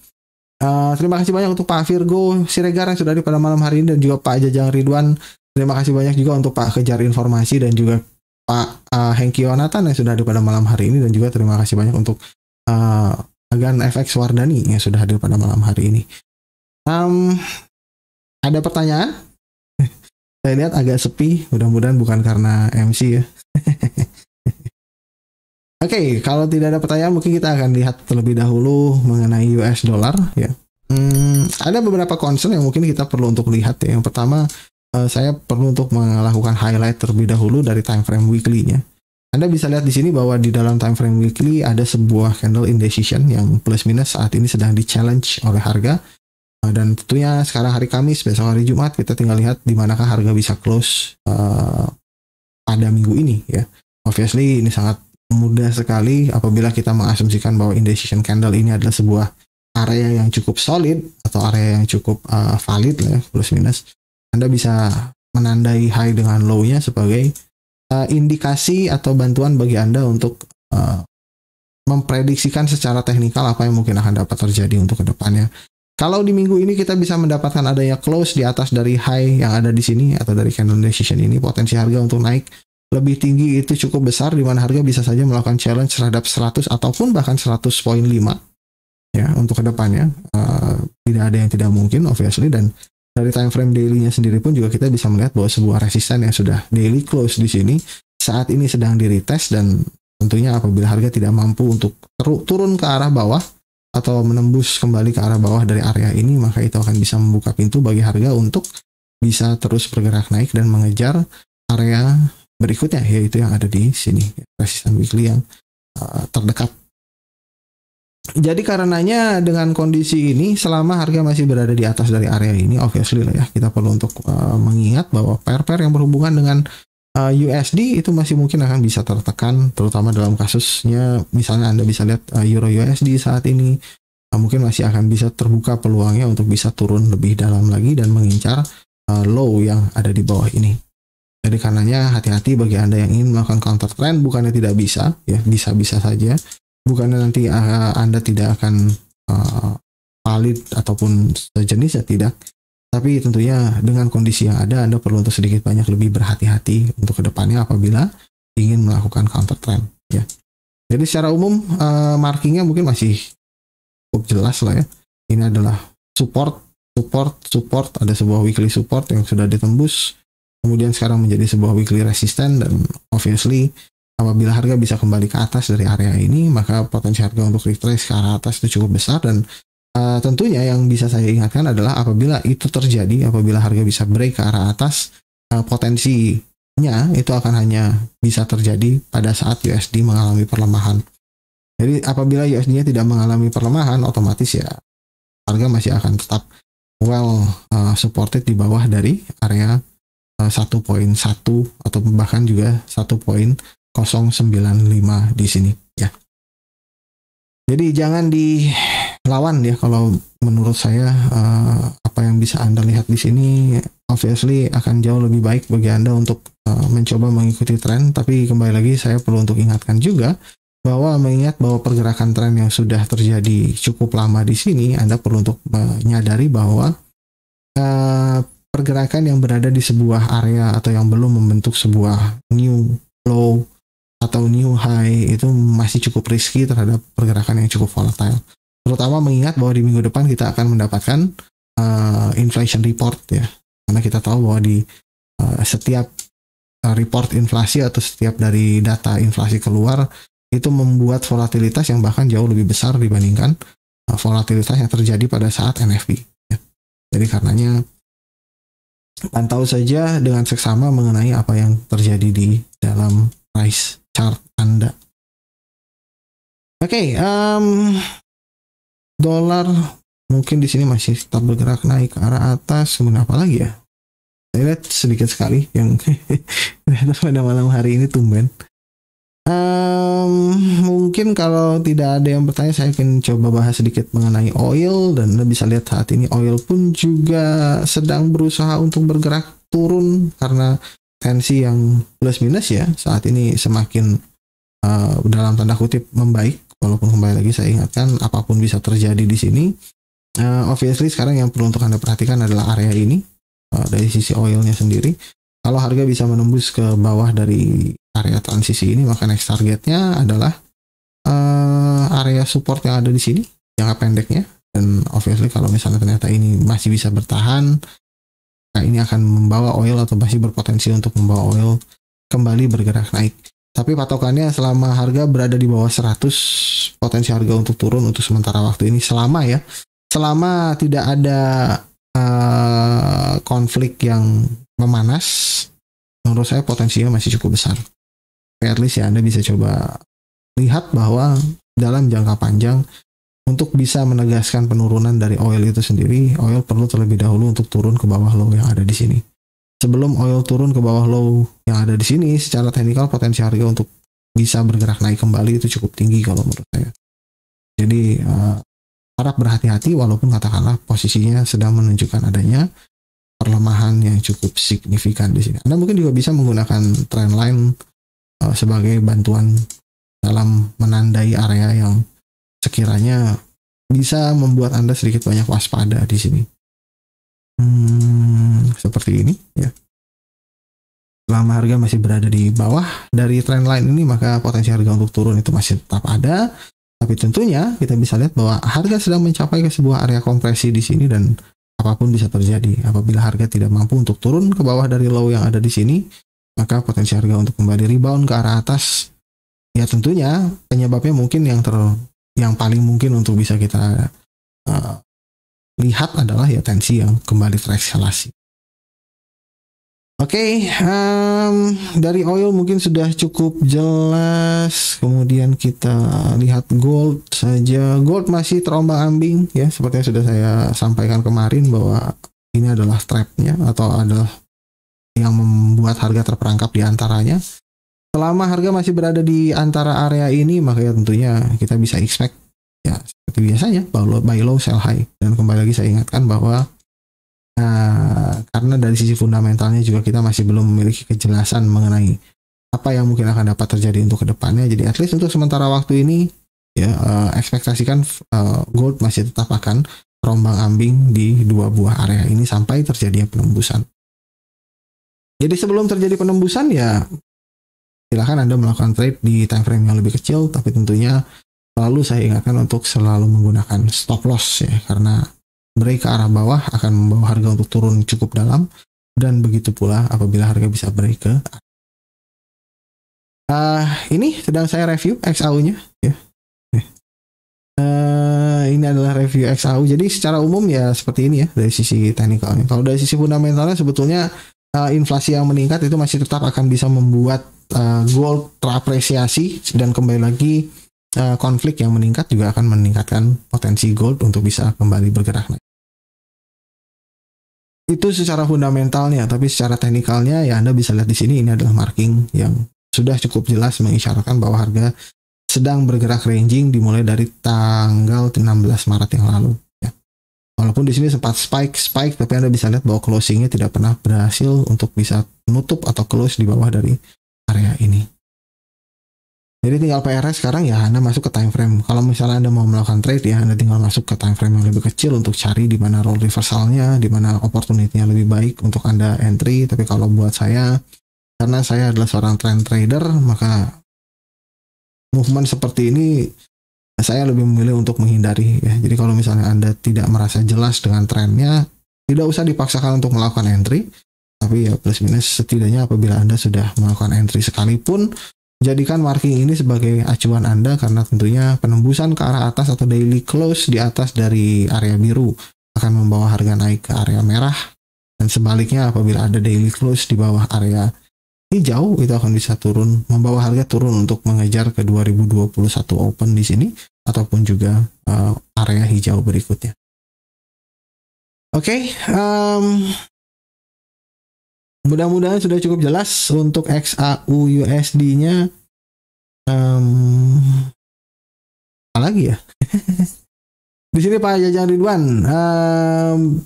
Eh, terima kasih banyak untuk Pak Virgo Siregar yang sudah di pada malam hari ini dan juga Pak Jajang Ridwan. Terima kasih banyak juga untuk Pak Kejar Informasi dan juga Pak uh, Hengki Yonatan yang sudah di pada malam hari ini dan juga terima kasih banyak untuk uh, Agan FX Wardani yang sudah hadir pada malam hari ini. Um, ada pertanyaan? Saya lihat agak sepi, mudah-mudahan bukan karena MC ya. Oke, okay, kalau tidak ada pertanyaan mungkin kita akan lihat terlebih dahulu mengenai US dollar ya. Hmm, ada beberapa concern yang mungkin kita perlu untuk lihat ya. Yang pertama, uh, saya perlu untuk melakukan highlight terlebih dahulu dari time frame weekly-nya. Anda bisa lihat di sini bahwa di dalam time frame weekly ada sebuah candle indecision yang plus minus saat ini sedang di challenge oleh harga. Eh, dan tentunya sekarang hari Kamis, besok hari Jumat kita tinggal lihat di manakah harga bisa close uh, pada minggu ini ya. Obviously ini sangat mudah sekali apabila kita mengasumsikan bahwa indecision candle ini adalah sebuah area yang cukup solid atau area yang cukup uh, valid ya, plus minus. Anda bisa menandai high dengan low-nya sebagai uh, indikasi atau bantuan bagi Anda untuk uh, memprediksikan secara teknikal apa yang mungkin akan dapat terjadi untuk kedepannya. Kalau di minggu ini kita bisa mendapatkan adanya close di atas dari high yang ada di sini atau dari candle decision ini potensi harga untuk naik lebih tinggi itu cukup besar di mana harga bisa saja melakukan challenge terhadap 100 ataupun bahkan 100.5 ya untuk kedepannya uh, eh, tidak ada yang tidak mungkin obviously dan dari time frame daily sendiri pun juga kita bisa melihat bahwa sebuah resisten yang sudah daily close di sini saat ini sedang di retest dan tentunya apabila harga tidak mampu untuk turun ke arah bawah atau menembus kembali ke arah bawah dari area ini maka itu akan bisa membuka pintu bagi harga untuk bisa terus bergerak naik dan mengejar area berikutnya yaitu yang ada di sini resisten weekly yang uh, terdekat. Jadi karenanya dengan kondisi ini selama harga masih berada di atas dari area ini obviously lah ya kita perlu untuk uh, mengingat bahwa pair-pair yang berhubungan dengan uh, USD itu masih mungkin akan bisa tertekan terutama dalam kasusnya misalnya Anda bisa lihat uh, euro USD saat ini uh, mungkin masih akan bisa terbuka peluangnya untuk bisa turun lebih dalam lagi dan mengincar uh, low yang ada di bawah ini. Jadi karenanya hati-hati bagi Anda yang ingin melakukan counter trend bukannya tidak bisa ya, bisa-bisa saja. Bukannya nanti uh, Anda tidak akan uh, valid ataupun sejenis ya tidak. Tapi tentunya dengan kondisi yang ada Anda perlu untuk sedikit banyak lebih berhati-hati untuk kedepannya apabila ingin melakukan counter trend ya. Jadi secara umum uh, markingnya mungkin masih cukup jelas lah ya. Ini adalah support, support, support. Ada sebuah weekly support yang sudah ditembus kemudian sekarang menjadi sebuah weekly resistance dan obviously apabila harga bisa kembali ke atas dari area ini maka potensi harga untuk retrace ke arah atas itu cukup besar dan uh, tentunya yang bisa saya ingatkan adalah apabila itu terjadi apabila harga bisa break ke arah atas uh, potensinya itu akan hanya bisa terjadi pada saat USD mengalami perlemahan jadi apabila USD-nya tidak mengalami perlemahan otomatis ya harga masih akan tetap well uh, supported di bawah dari area 1.1 eh, atau bahkan juga 1.095 di sini ya. Jadi jangan dilawan ya kalau menurut saya eh, apa yang bisa Anda lihat di sini obviously akan jauh lebih baik bagi Anda untuk eh, mencoba mengikuti tren tapi kembali lagi saya perlu untuk ingatkan juga bahwa mengingat bahwa pergerakan tren yang sudah terjadi cukup lama di sini Anda perlu untuk menyadari bahwa pergerakan yang berada di sebuah area atau yang belum membentuk sebuah new low atau new high itu masih cukup riski terhadap pergerakan yang cukup volatile. Terutama mengingat bahwa di minggu depan kita akan mendapatkan uh, inflation report ya. Karena kita tahu bahwa di uh, setiap eh, report inflasi atau setiap dari data inflasi keluar itu membuat volatilitas yang bahkan jauh lebih besar dibandingkan uh, volatilitas yang terjadi pada saat NFP. Ya. Jadi karenanya pantau saja dengan seksama mengenai apa yang terjadi di dalam price chart Anda. Oke, okay, um, dolar mungkin di sini masih tetap bergerak naik ke arah atas. Kemudian apa lagi ya? Saya lihat sedikit sekali yang pada malam hari ini tumben. Um, mungkin kalau tidak ada yang bertanya, saya akan coba bahas sedikit mengenai oil dan Anda bisa lihat saat ini oil pun juga sedang berusaha untuk bergerak turun karena tensi yang plus minus ya saat ini semakin uh, dalam tanda kutip membaik. Walaupun kembali lagi saya ingatkan apapun bisa terjadi di sini. Uh, obviously sekarang yang perlu untuk Anda perhatikan adalah area ini uh, dari sisi oilnya sendiri. Kalau harga bisa menembus ke bawah dari area transisi ini maka next targetnya adalah uh, area support yang ada di sini jangka pendeknya dan obviously kalau misalnya ternyata ini masih bisa bertahan nah ini akan membawa oil atau masih berpotensi untuk membawa oil kembali bergerak naik tapi patokannya selama harga berada di bawah 100 potensi harga untuk turun untuk sementara waktu ini selama ya selama tidak ada uh, konflik yang memanas menurut saya potensinya masih cukup besar at least ya Anda bisa coba lihat bahwa dalam jangka panjang untuk bisa menegaskan penurunan dari oil itu sendiri, oil perlu terlebih dahulu untuk turun ke bawah low yang ada di sini. Sebelum oil turun ke bawah low yang ada di sini, secara teknikal potensi harga untuk bisa bergerak naik kembali itu cukup tinggi kalau menurut saya. Jadi uh, harap berhati-hati walaupun katakanlah posisinya sedang menunjukkan adanya perlemahan yang cukup signifikan di sini. Anda mungkin juga bisa menggunakan trendline uh, sebagai bantuan dalam menandai area yang sekiranya bisa membuat Anda sedikit banyak waspada di sini. Hmm, seperti ini ya. Selama harga masih berada di bawah dari trend line ini maka potensi harga untuk turun itu masih tetap ada. Tapi tentunya kita bisa lihat bahwa harga sedang mencapai ke sebuah area kompresi di sini dan apapun bisa terjadi apabila harga tidak mampu untuk turun ke bawah dari low yang ada di sini maka potensi harga untuk kembali rebound ke arah atas ya tentunya penyebabnya mungkin yang ter yang paling mungkin untuk bisa kita uh, lihat adalah ya tensi yang kembali tereskalasi. Oke, okay, um, dari oil mungkin sudah cukup jelas. Kemudian kita lihat gold saja. Gold masih terombang-ambing ya, seperti yang sudah saya sampaikan kemarin bahwa ini adalah trapnya atau adalah yang membuat harga terperangkap di antaranya. Selama harga masih berada di antara area ini, maka ya tentunya kita bisa expect ya seperti biasanya buy low, low sell high. Dan kembali lagi saya ingatkan bahwa uh, karena dari sisi fundamentalnya juga kita masih belum memiliki kejelasan mengenai apa yang mungkin akan dapat terjadi untuk kedepannya. Jadi at least untuk sementara waktu ini ya uh, ekspektasikan uh, gold masih tetap akan rombang ambing di dua buah area ini sampai terjadinya penembusan. Jadi sebelum terjadi penembusan ya silahkan Anda melakukan trade di time frame yang lebih kecil tapi tentunya selalu saya ingatkan untuk selalu menggunakan stop loss ya karena break ke arah bawah akan membawa harga untuk turun cukup dalam dan begitu pula apabila harga bisa break ke uh, ini sedang saya review XAU-nya ya. Uh, ini adalah review XAU. Jadi secara umum ya seperti ini ya dari sisi teknikalnya. Kalau dari sisi fundamentalnya sebetulnya uh, inflasi yang meningkat itu masih tetap akan bisa membuat uh, gold terapresiasi dan kembali lagi uh, konflik yang meningkat juga akan meningkatkan potensi gold untuk bisa kembali bergerak naik. Itu secara fundamentalnya, tapi secara teknikalnya ya Anda bisa lihat di sini ini adalah marking yang sudah cukup jelas mengisyaratkan bahwa harga sedang bergerak ranging dimulai dari tanggal 16 Maret yang lalu. Walaupun di sini sempat spike spike tapi Anda bisa lihat bahwa closingnya tidak pernah berhasil untuk bisa nutup atau close di bawah dari area ini. Jadi tinggal PR sekarang ya Anda masuk ke time frame. Kalau misalnya Anda mau melakukan trade ya Anda tinggal masuk ke time frame yang lebih kecil untuk cari di mana roll reversalnya, di mana opportunity-nya lebih baik untuk Anda entry. Tapi kalau buat saya, karena saya adalah seorang trend trader, maka movement seperti ini saya lebih memilih untuk menghindari ya. Jadi kalau misalnya Anda tidak merasa jelas dengan trennya, tidak usah dipaksakan untuk melakukan entry. Tapi ya plus minus setidaknya apabila Anda sudah melakukan entry sekalipun, jadikan marking ini sebagai acuan Anda karena tentunya penembusan ke arah atas atau daily close di atas dari area biru akan membawa harga naik ke area merah dan sebaliknya apabila ada daily close di bawah area ini jauh itu akan bisa turun membawa harga turun untuk mengejar ke 2021 open di sini ataupun juga uh, area hijau berikutnya. Oke, okay, um, mudah-mudahan sudah cukup jelas untuk XAU USD-nya. Um, apa lagi ya? di sini Pak Jajang Ridwan, um,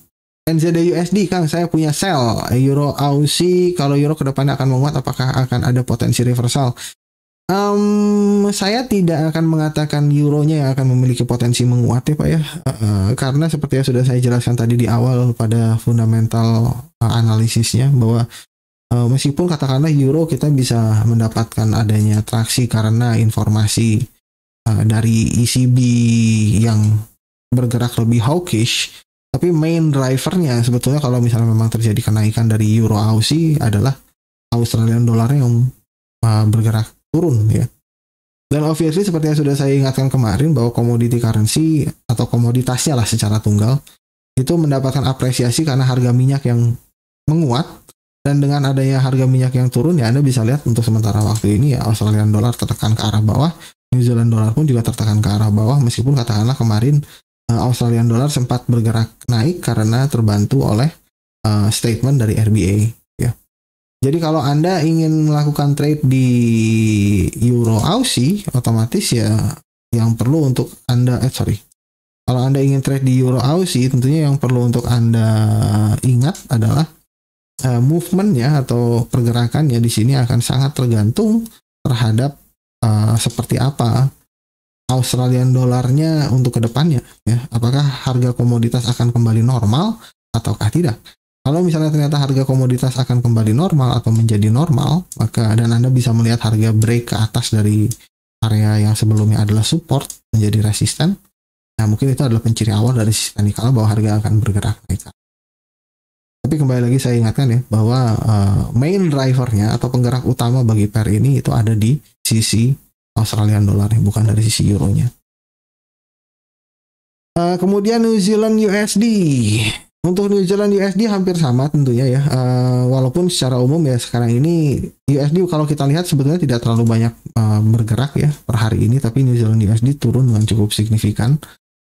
NZD USD Kang saya punya sell Euro Aussie kalau Euro ke depan akan menguat apakah akan ada potensi reversal um, saya tidak akan mengatakan Euronya yang akan memiliki potensi menguat ya Pak ya uh, karena seperti yang sudah saya jelaskan tadi di awal pada fundamental eh, analisisnya bahwa uh, meskipun katakanlah Euro kita bisa mendapatkan adanya traksi karena informasi uh, dari ECB yang bergerak lebih hawkish tapi main drivernya sebetulnya kalau misalnya memang terjadi kenaikan dari euro Aussie adalah Australian dollar yang uh, bergerak turun ya. Dan obviously seperti yang sudah saya ingatkan kemarin bahwa komoditi currency atau komoditasnya lah secara tunggal itu mendapatkan apresiasi karena harga minyak yang menguat dan dengan adanya harga minyak yang turun ya Anda bisa lihat untuk sementara waktu ini ya Australian dollar tertekan ke arah bawah, New Zealand dollar pun juga tertekan ke arah bawah meskipun katakanlah kemarin Eh, Australian dollar sempat bergerak naik karena terbantu oleh uh, statement dari RBA ya. Jadi kalau Anda ingin melakukan trade di euro Aussie otomatis ya yang perlu untuk Anda eh sorry. Kalau Anda ingin trade di euro Aussie tentunya yang perlu untuk Anda ingat adalah uh, movementnya atau pergerakannya di sini akan sangat tergantung terhadap uh, seperti apa Australian dolarnya untuk kedepannya ya apakah harga komoditas akan kembali normal ataukah tidak kalau misalnya ternyata harga komoditas akan kembali normal atau menjadi normal maka dan anda bisa melihat harga break ke atas dari area yang sebelumnya adalah support menjadi resisten nah mungkin itu adalah penciri awal dari sisi teknikal bahwa harga akan bergerak naik tapi kembali lagi saya ingatkan ya bahwa uh, main drivernya atau penggerak utama bagi pair e ini itu ada di sisi Australian dollar ya, bukan dari sisi euronya. Uh, kemudian New Zealand USD. Untuk New Zealand USD hampir sama tentunya ya. Uh, walaupun secara umum ya sekarang ini USD kalau kita lihat sebetulnya tidak terlalu banyak uh, bergerak ya per hari ini tapi New Zealand USD turun dengan cukup signifikan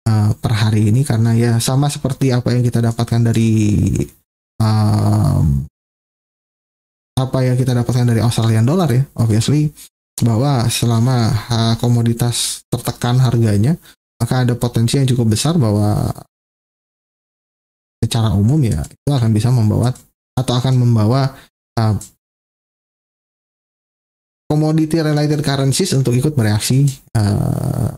uh, per hari ini karena ya sama seperti apa yang kita dapatkan dari uh, apa yang kita dapatkan dari Australian dollar ya obviously bahwa selama komoditas tertekan harganya, maka ada potensi yang cukup besar bahwa secara umum ya itu akan bisa membawa atau akan membawa uh, commodity related currencies untuk ikut bereaksi uh,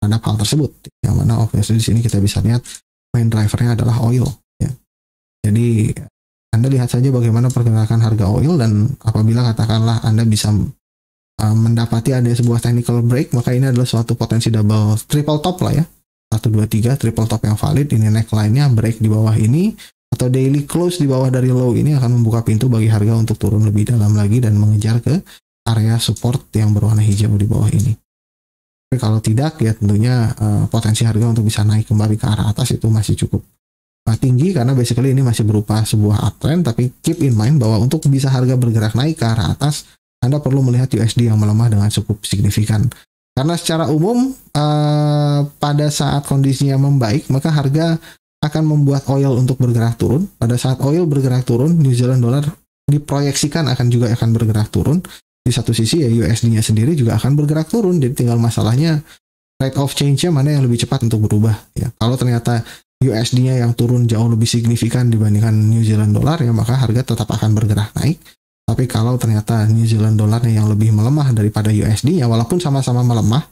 terhadap hal tersebut. Yang mana obviously di sini kita bisa lihat main drivernya adalah oil. Ya. Jadi anda lihat saja bagaimana pergerakan harga oil dan apabila katakanlah Anda bisa Eh, mendapati ada sebuah technical break, maka ini adalah suatu potensi double triple top lah ya. 1, 2, 3 triple top yang valid, ini neckline-nya break di bawah ini, atau daily close di bawah dari low ini akan membuka pintu bagi harga untuk turun lebih dalam lagi dan mengejar ke area support yang berwarna hijau di bawah ini. Tapi kalau tidak ya tentunya uh, potensi harga untuk bisa naik kembali ke arah atas itu masih cukup uh, tinggi karena basically ini masih berupa sebuah uptrend tapi keep in mind bahwa untuk bisa harga bergerak naik ke arah atas anda perlu melihat USD yang melemah dengan cukup signifikan. Karena secara umum eh, pada saat kondisinya membaik, maka harga akan membuat oil untuk bergerak turun. Pada saat oil bergerak turun, New Zealand dollar diproyeksikan akan juga akan bergerak turun. Di satu sisi ya USD-nya sendiri juga akan bergerak turun. Jadi tinggal masalahnya rate of change-nya mana yang lebih cepat untuk berubah. Ya, kalau ternyata USD-nya yang turun jauh lebih signifikan dibandingkan New Zealand dollar ya maka harga tetap akan bergerak naik. Tapi kalau ternyata New Zealand dolarnya yang lebih melemah daripada USD ya walaupun sama-sama melemah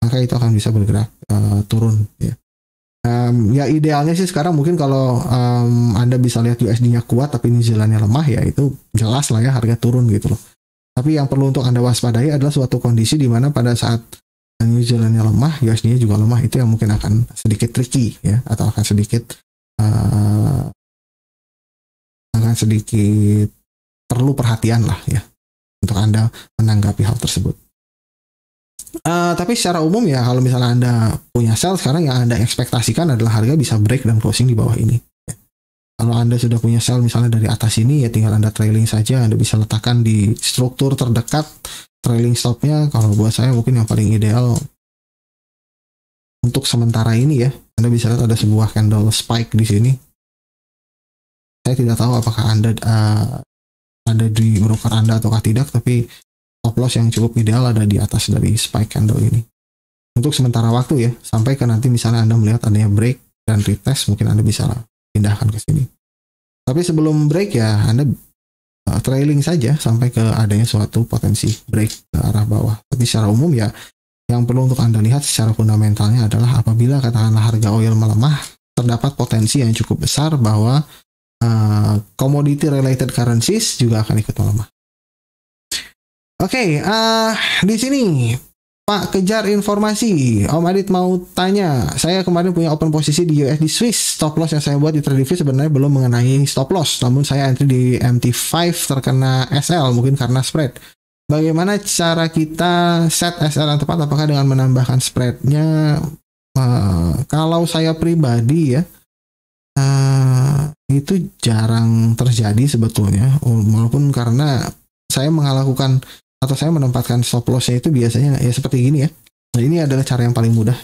maka itu akan bisa bergerak uh, turun ya. Um, ya idealnya sih sekarang mungkin kalau um, Anda bisa lihat USD-nya kuat tapi New Zealand nya lemah ya itu jelas lah ya harga turun gitu loh. Tapi yang perlu untuk Anda waspadai adalah suatu kondisi di mana pada saat New Zealand nya lemah, USD-nya juga lemah, itu yang mungkin akan sedikit tricky ya atau akan sedikit uh, akan sedikit perlu perhatian lah ya untuk Anda menanggapi hal tersebut. Uh, tapi secara umum ya kalau misalnya Anda punya sell sekarang yang Anda ekspektasikan adalah harga bisa break dan closing di bawah ini. Kalau Anda sudah punya sell misalnya dari atas ini ya tinggal Anda trailing saja, Anda bisa letakkan di struktur terdekat trailing stopnya kalau buat saya mungkin yang paling ideal untuk sementara ini ya. Anda bisa lihat ada sebuah candle spike di sini. Saya tidak tahu apakah Anda uh, ada di broker Anda ataukah tidak, tapi stop loss yang cukup ideal ada di atas dari spike candle ini. Untuk sementara waktu ya, sampai ke nanti misalnya Anda melihat adanya break dan retest, mungkin Anda bisa pindahkan ke sini. Tapi sebelum break ya, Anda eh, trailing saja sampai ke adanya suatu potensi break ke arah bawah. Tapi secara umum ya, yang perlu untuk Anda lihat secara fundamentalnya adalah apabila katakanlah harga oil melemah, terdapat potensi yang cukup besar bahwa komoditi eh, related currencies juga akan ikut melemah. Oke, okay, uh, eh, di sini Pak kejar informasi. Om Adit mau tanya, saya kemarin punya open posisi di USD Swiss. Stop loss yang saya buat di TradeView sebenarnya belum mengenai stop loss, namun saya entry di MT5 terkena SL mungkin karena spread. Bagaimana cara kita set SL yang tepat? Apakah dengan menambahkan spreadnya? Uh, kalau saya pribadi ya, uh, itu jarang terjadi sebetulnya um, walaupun karena saya melakukan atau saya menempatkan stop lossnya itu biasanya ya seperti gini ya nah ini adalah cara yang paling mudah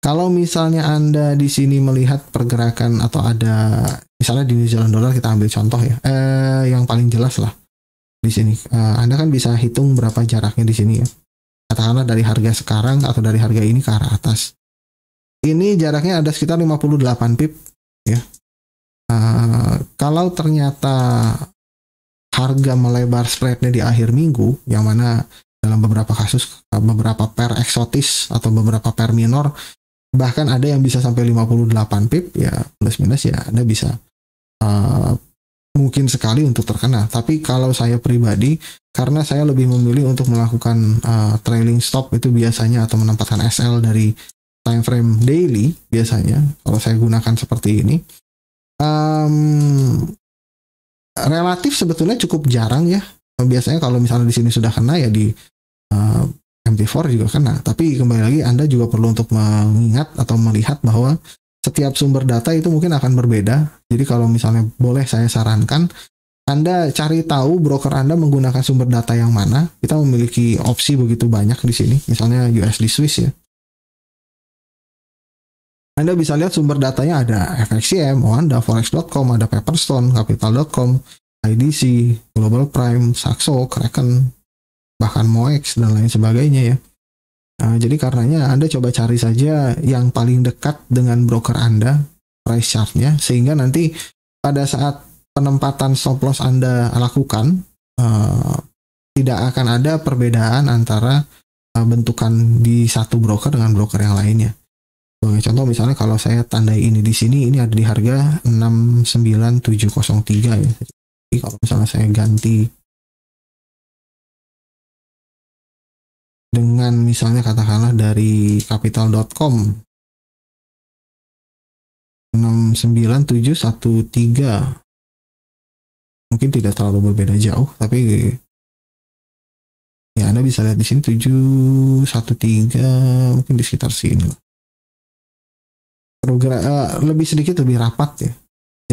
kalau misalnya Anda di sini melihat pergerakan atau ada misalnya di New Zealand dollar kita ambil contoh ya. Eh yang paling jelas lah di sini. Eh, anda kan bisa hitung berapa jaraknya di sini ya. Katakanlah dari harga sekarang atau dari harga ini ke arah atas. Ini jaraknya ada sekitar 58 pip ya uh, kalau ternyata harga melebar spreadnya di akhir minggu yang mana dalam beberapa kasus beberapa per eksotis atau beberapa per minor bahkan ada yang bisa sampai 58 pip ya plus minus ya Anda bisa uh, mungkin sekali untuk terkena tapi kalau saya pribadi karena saya lebih memilih untuk melakukan uh, trailing stop itu biasanya atau menempatkan SL dari time frame daily biasanya kalau saya gunakan seperti ini um, relatif sebetulnya cukup jarang ya biasanya kalau misalnya di sini sudah kena ya di uh, eh, MT4 juga kena tapi kembali lagi Anda juga perlu untuk mengingat atau melihat bahwa setiap sumber data itu mungkin akan berbeda jadi kalau misalnya boleh saya sarankan anda cari tahu broker Anda menggunakan sumber data yang mana. Kita memiliki opsi begitu banyak di sini, misalnya USD Swiss ya. Anda bisa lihat sumber datanya ada FXCM, Wanda, Forex.com, ada Pepperstone, Capital.com, IDC, Global Prime, Saxo, Kraken, bahkan Moex, dan lain sebagainya ya. Nah, jadi karenanya Anda coba cari saja yang paling dekat dengan broker Anda, price chartnya, sehingga nanti pada saat penempatan stop loss Anda lakukan, uh, tidak akan ada perbedaan antara uh, bentukan di satu broker dengan broker yang lainnya. Contoh misalnya kalau saya tandai ini di sini, ini ada di harga 69703 ya. Jadi kalau misalnya saya ganti dengan misalnya katakanlah dari capital.com 69713 mungkin tidak terlalu berbeda jauh tapi ya Anda bisa lihat di sini 713 mungkin di sekitar sini program uh, lebih sedikit lebih rapat ya.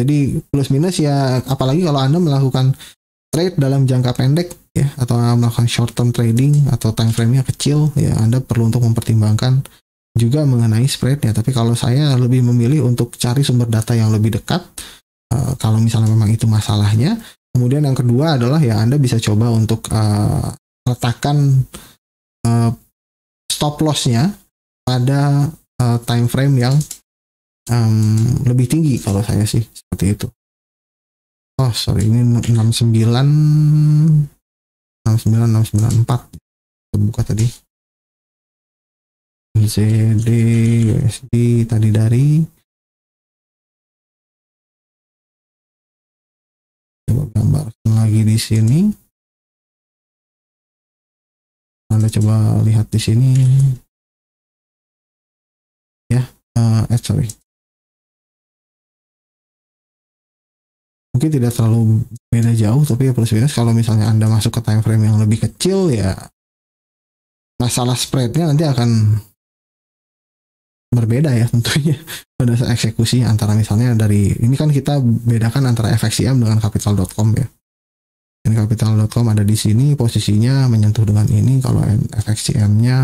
Jadi plus minus ya apalagi kalau Anda melakukan trade dalam jangka pendek ya atau melakukan short term trading atau time frame-nya kecil ya Anda perlu untuk mempertimbangkan juga mengenai spread ya tapi kalau saya lebih memilih untuk cari sumber data yang lebih dekat uh, kalau misalnya memang itu masalahnya kemudian yang kedua adalah ya Anda bisa coba untuk uh, eh, letakkan uh, stop loss-nya pada uh, time frame yang um, lebih tinggi kalau saya sih seperti itu oh sorry ini 69 69 694 kita buka tadi CD USD tadi dari coba gambar lagi di sini anda coba lihat di sini ya uh, eh sorry mungkin tidak terlalu beda jauh tapi ya plus minus kalau misalnya anda masuk ke time frame yang lebih kecil ya masalah spreadnya nanti akan berbeda ya tentunya pada saat eksekusi antara misalnya dari ini kan kita bedakan antara FXCM dengan capital.com ya ini capital.com ada di sini posisinya menyentuh dengan ini kalau FXCM-nya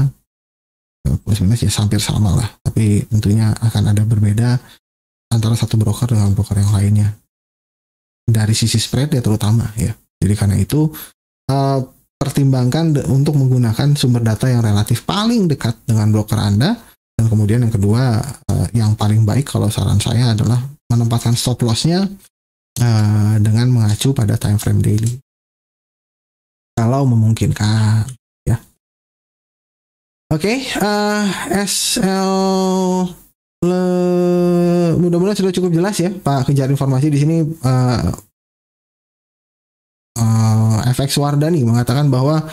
ya plus minus ya hampir sama lah tapi tentunya akan ada berbeda antara satu broker dengan broker yang lainnya dari sisi spread ya terutama ya. Jadi karena itu uh, pertimbangkan untuk menggunakan sumber data yang relatif paling dekat dengan broker Anda dan kemudian yang kedua uh, yang paling baik kalau saran saya adalah menempatkan stop lossnya uh, dengan mengacu pada time frame daily kalau memungkinkan ya oke okay, uh, SL Eh, mudah-mudahan sudah cukup jelas ya Pak kejar informasi di sini uh, eh, uh, eh, FX Wardani mengatakan bahwa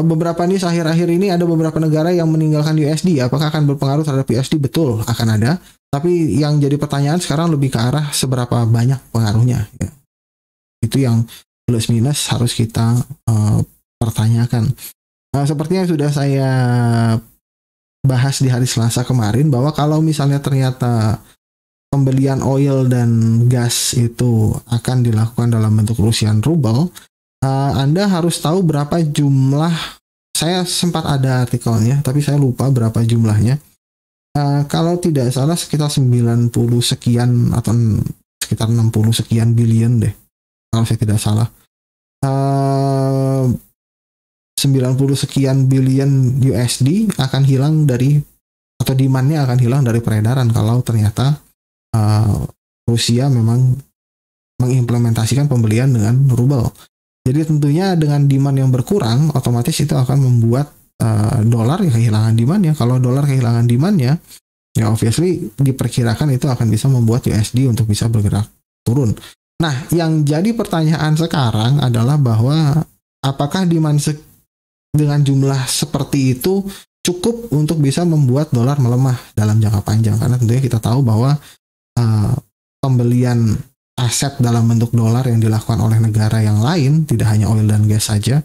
beberapa nih akhir-akhir ini ada beberapa negara yang meninggalkan USD. Apakah akan berpengaruh terhadap USD? Betul, akan ada. Tapi yang jadi pertanyaan sekarang lebih ke arah seberapa banyak pengaruhnya. Ya. Itu yang plus minus harus kita uh, pertanyakan. Nah, seperti sudah saya bahas di hari Selasa kemarin bahwa kalau misalnya ternyata pembelian oil dan gas itu akan dilakukan dalam bentuk Rusian rubel uh, eh, Anda harus tahu berapa jumlah. Saya sempat ada artikelnya, tapi saya lupa berapa jumlahnya. Uh, kalau tidak salah sekitar 90 sekian atau sekitar 60 sekian billion deh. Kalau saya tidak salah. Uh, 90 sekian billion USD akan hilang dari atau demandnya akan hilang dari peredaran kalau ternyata uh, Rusia memang mengimplementasikan pembelian dengan rubel. Jadi tentunya dengan demand yang berkurang, otomatis itu akan membuat uh, dolar ya kehilangan demand ya. Kalau dolar kehilangan demandnya, ya obviously diperkirakan itu akan bisa membuat USD untuk bisa bergerak turun. Nah, yang jadi pertanyaan sekarang adalah bahwa apakah demand dengan jumlah seperti itu cukup untuk bisa membuat dolar melemah dalam jangka panjang karena tentunya kita tahu bahwa uh, pembelian aset dalam bentuk dolar yang dilakukan oleh negara yang lain tidak hanya oil dan gas saja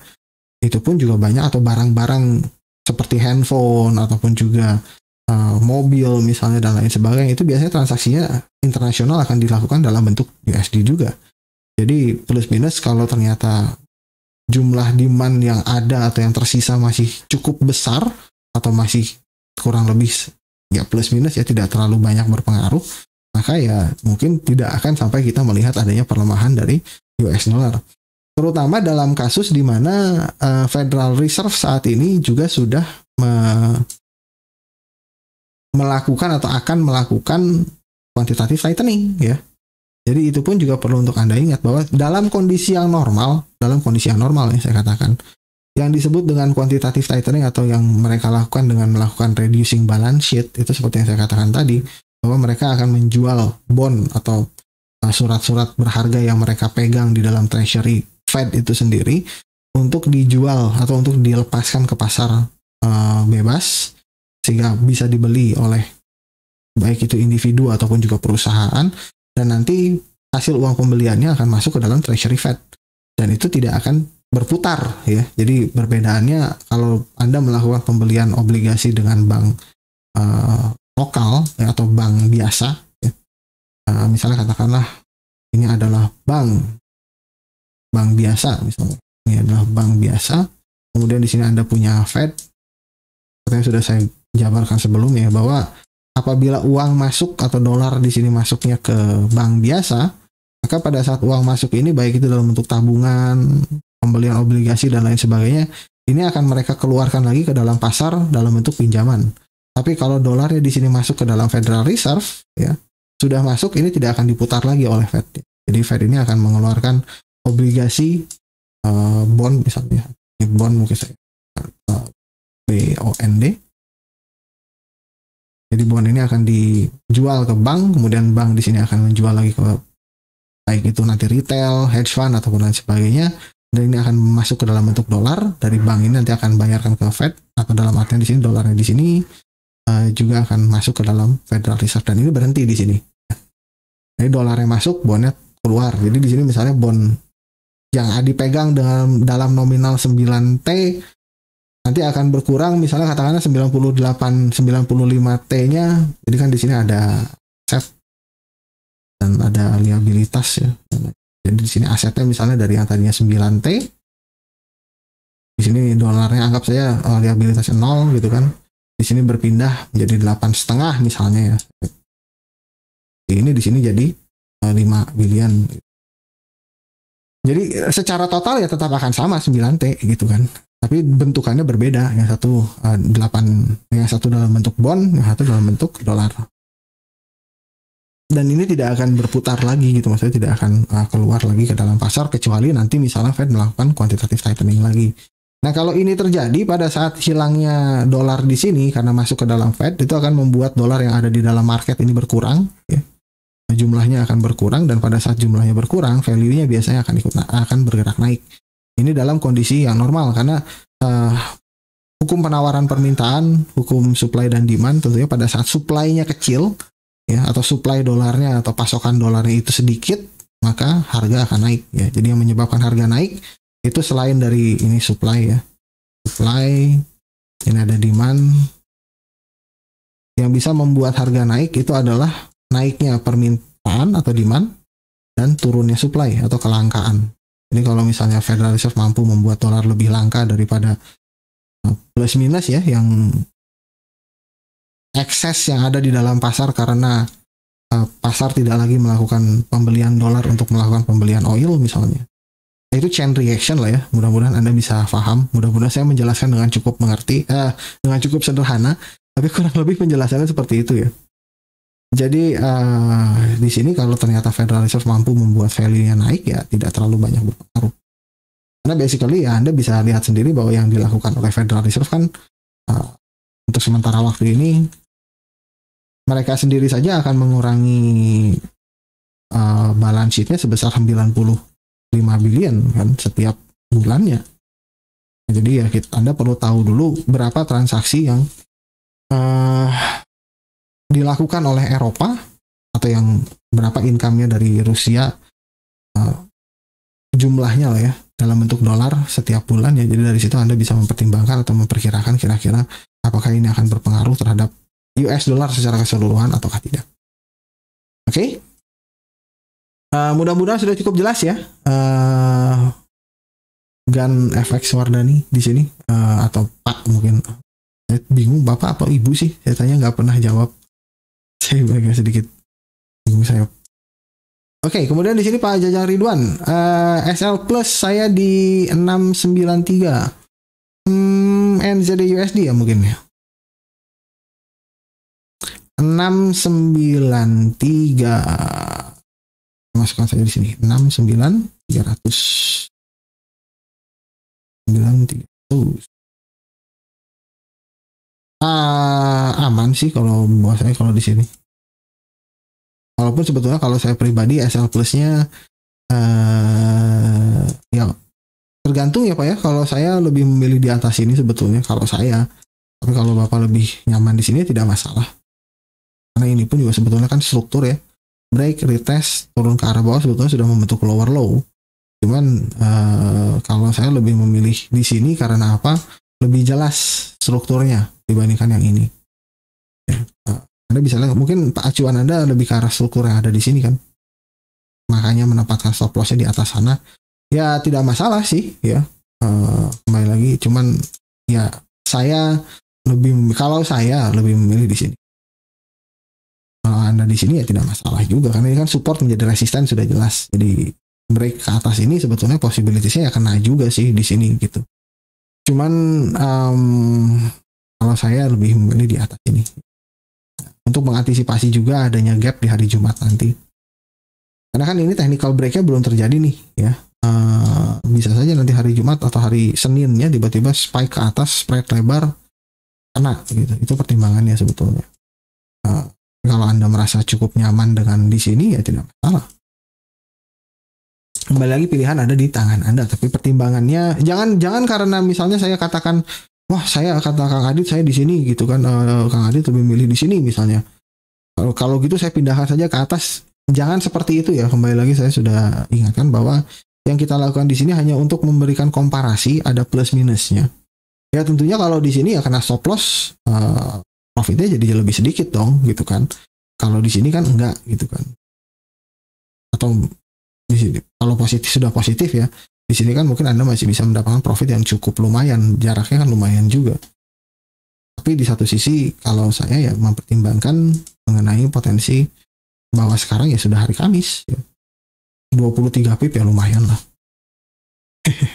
itu pun juga banyak atau barang-barang seperti handphone ataupun juga uh, mobil misalnya dan lain sebagainya itu biasanya transaksinya internasional akan dilakukan dalam bentuk USD juga jadi plus minus kalau ternyata jumlah demand yang ada atau yang tersisa masih cukup besar atau masih kurang lebih ya plus minus ya tidak terlalu banyak berpengaruh maka ya mungkin tidak akan sampai kita melihat adanya perlemahan dari US dollar terutama dalam kasus di mana uh, Federal Reserve saat ini juga sudah me melakukan atau akan melakukan quantitative tightening ya jadi itu pun juga perlu untuk Anda ingat bahwa dalam kondisi yang normal, dalam kondisi yang normal ya saya katakan, yang disebut dengan quantitative tightening atau yang mereka lakukan dengan melakukan reducing balance sheet itu seperti yang saya katakan tadi bahwa mereka akan menjual bond atau uh, surat-surat berharga yang mereka pegang di dalam treasury Fed itu sendiri untuk dijual atau untuk dilepaskan ke pasar uh, bebas sehingga bisa dibeli oleh baik itu individu ataupun juga perusahaan dan nanti hasil uang pembeliannya akan masuk ke dalam treasury Fed dan itu tidak akan berputar ya. Jadi perbedaannya kalau Anda melakukan pembelian obligasi dengan bank uh, lokal ya, atau bank biasa ya. Uh, misalnya katakanlah ini adalah bank bank biasa misalnya. Ini adalah bank biasa. Kemudian di sini Anda punya Fed. Seperti yang sudah saya jabarkan sebelumnya bahwa apabila uang masuk atau dolar di sini masuknya ke bank biasa, maka pada saat uang masuk ini baik itu dalam bentuk tabungan, pembelian obligasi dan lain sebagainya, ini akan mereka keluarkan lagi ke dalam pasar dalam bentuk pinjaman. Tapi kalau dolarnya di sini masuk ke dalam Federal Reserve, ya sudah masuk ini tidak akan diputar lagi oleh Fed. Jadi Fed ini akan mengeluarkan obligasi uh, bond misalnya, bond mungkin saya uh, eh, BOND jadi bon ini akan dijual ke bank, kemudian bank di sini akan menjual lagi ke baik itu nanti retail, hedge fund ataupun lain sebagainya. Dan ini akan masuk ke dalam bentuk dolar dari bank ini nanti akan bayarkan ke Fed atau dalam artian di sini dolarnya di sini uh, juga akan masuk ke dalam Federal Reserve dan ini berhenti di sini. Jadi dolarnya masuk, bonnya keluar. Jadi di sini misalnya bon yang dipegang dengan dalam nominal 9T nanti akan berkurang misalnya katakanlah 98 95 T-nya jadi kan di sini ada aset dan ada liabilitas ya jadi di sini asetnya misalnya dari yang tadinya 9 T di sini dolarnya anggap saja liabilitasnya eh, liabilitas 0 gitu kan di sini berpindah menjadi delapan setengah misalnya ya ini di sini jadi 5 eh, billion jadi eh, secara total ya tetap akan sama 9 T gitu kan tapi bentukannya berbeda yang satu uh, eh, 8 yang satu dalam bentuk bond yang satu dalam bentuk dolar dan ini tidak akan berputar lagi gitu maksudnya tidak akan uh, keluar lagi ke dalam pasar kecuali nanti misalnya Fed melakukan quantitative tightening lagi nah kalau ini terjadi pada saat hilangnya dolar di sini karena masuk ke dalam Fed itu akan membuat dolar yang ada di dalam market ini berkurang ya jumlahnya akan berkurang dan pada saat jumlahnya berkurang value-nya biasanya akan ikut akan bergerak naik ini dalam kondisi yang normal karena uh, hukum penawaran permintaan, hukum supply dan demand tentunya pada saat supply-nya kecil ya atau supply dolarnya atau pasokan dolarnya itu sedikit, maka harga akan naik ya. Jadi yang menyebabkan harga naik itu selain dari ini supply ya. Supply ini ada demand yang bisa membuat harga naik itu adalah naiknya permintaan atau demand dan turunnya supply atau kelangkaan. Ini kalau misalnya Federal Reserve mampu membuat dolar lebih langka daripada eh, plus minus ya yang ekses yang ada di dalam pasar karena eh, pasar tidak lagi melakukan pembelian dolar untuk melakukan pembelian oil misalnya. Nah, itu chain reaction lah ya. Mudah-mudahan Anda bisa paham. Mudah-mudahan saya menjelaskan dengan cukup mengerti, eh, dengan cukup sederhana. Tapi kurang lebih penjelasannya seperti itu ya. Jadi uh, di sini kalau ternyata Federal Reserve mampu membuat value-nya naik ya tidak terlalu banyak berpengaruh. Karena basically ya Anda bisa lihat sendiri bahwa yang dilakukan oleh Federal Reserve kan uh, untuk sementara waktu ini mereka sendiri saja akan mengurangi uh, balance sheet-nya sebesar 95 billion kan setiap bulannya. Jadi ya kita, Anda perlu tahu dulu berapa transaksi yang uh, dilakukan oleh Eropa atau yang berapa income-nya dari Rusia uh, jumlahnya lah ya dalam bentuk dolar setiap bulan ya jadi dari situ Anda bisa mempertimbangkan atau memperkirakan kira-kira apakah ini akan berpengaruh terhadap US dollar secara keseluruhan ataukah tidak. Oke. Okay? Uh, eh, mudah-mudahan sudah cukup jelas ya. Uh, Gan FX Wardani di sini uh, atau Pak mungkin saya bingung Bapak atau Ibu sih saya tanya nggak pernah jawab saya bagian sedikit bingung saya. Oke, okay, kemudian di sini Pak Jajang Ridwan, uh, eh, SL Plus saya di 693. Hmm, NZD USD ya mungkin ya. 693. Masukkan saja di sini. 69300. 9300 uh, aman sih kalau buat saya kalau di sini. Walaupun sebetulnya kalau saya pribadi SL Plusnya uh, ya tergantung ya pak ya. Kalau saya lebih memilih di atas ini sebetulnya kalau saya. Tapi kalau bapak lebih nyaman di sini tidak masalah. Karena ini pun juga sebetulnya kan struktur ya. Break, retest, turun ke arah bawah sebetulnya sudah membentuk lower low. Cuman uh, kalau saya lebih memilih di sini karena apa? Lebih jelas strukturnya dibandingkan yang ini. Ya, anda bisa lihat mungkin acuan Anda lebih ke arah struktur yang ada di sini kan. Makanya menempatkan stop lossnya di atas sana ya tidak masalah sih ya. Uh, kembali lagi cuman ya saya lebih kalau saya lebih memilih di sini. Kalau Anda di sini ya tidak masalah juga karena ini kan support menjadi resisten sudah jelas. Jadi break ke atas ini sebetulnya possibility-nya ya kena juga sih di sini gitu. Cuman um, kalau saya lebih memilih di atas ini untuk mengantisipasi juga adanya gap di hari Jumat nanti karena kan ini technical breaknya belum terjadi nih ya e, bisa saja nanti hari Jumat atau hari Senin ya tiba-tiba spike ke atas spread lebar kena gitu itu pertimbangannya sebetulnya e, kalau anda merasa cukup nyaman dengan di sini ya tidak masalah kembali lagi pilihan ada di tangan anda tapi pertimbangannya jangan jangan karena misalnya saya katakan wah saya kata Kang Adit saya di sini gitu kan uh, Kang Adit lebih milih di sini misalnya kalau kalau gitu saya pindahkan saja ke atas jangan seperti itu ya kembali lagi saya sudah ingatkan bahwa yang kita lakukan di sini hanya untuk memberikan komparasi ada plus minusnya ya tentunya kalau di sini ya kena stop loss uh, profitnya jadi lebih sedikit dong gitu kan kalau di sini kan enggak gitu kan atau di sini kalau positif sudah positif ya di sini kan mungkin Anda masih bisa mendapatkan profit yang cukup lumayan, jaraknya kan lumayan juga. Tapi di satu sisi kalau saya ya mempertimbangkan mengenai potensi bahwa sekarang ya sudah hari Kamis. Ya. 23 pip ya lumayan lah.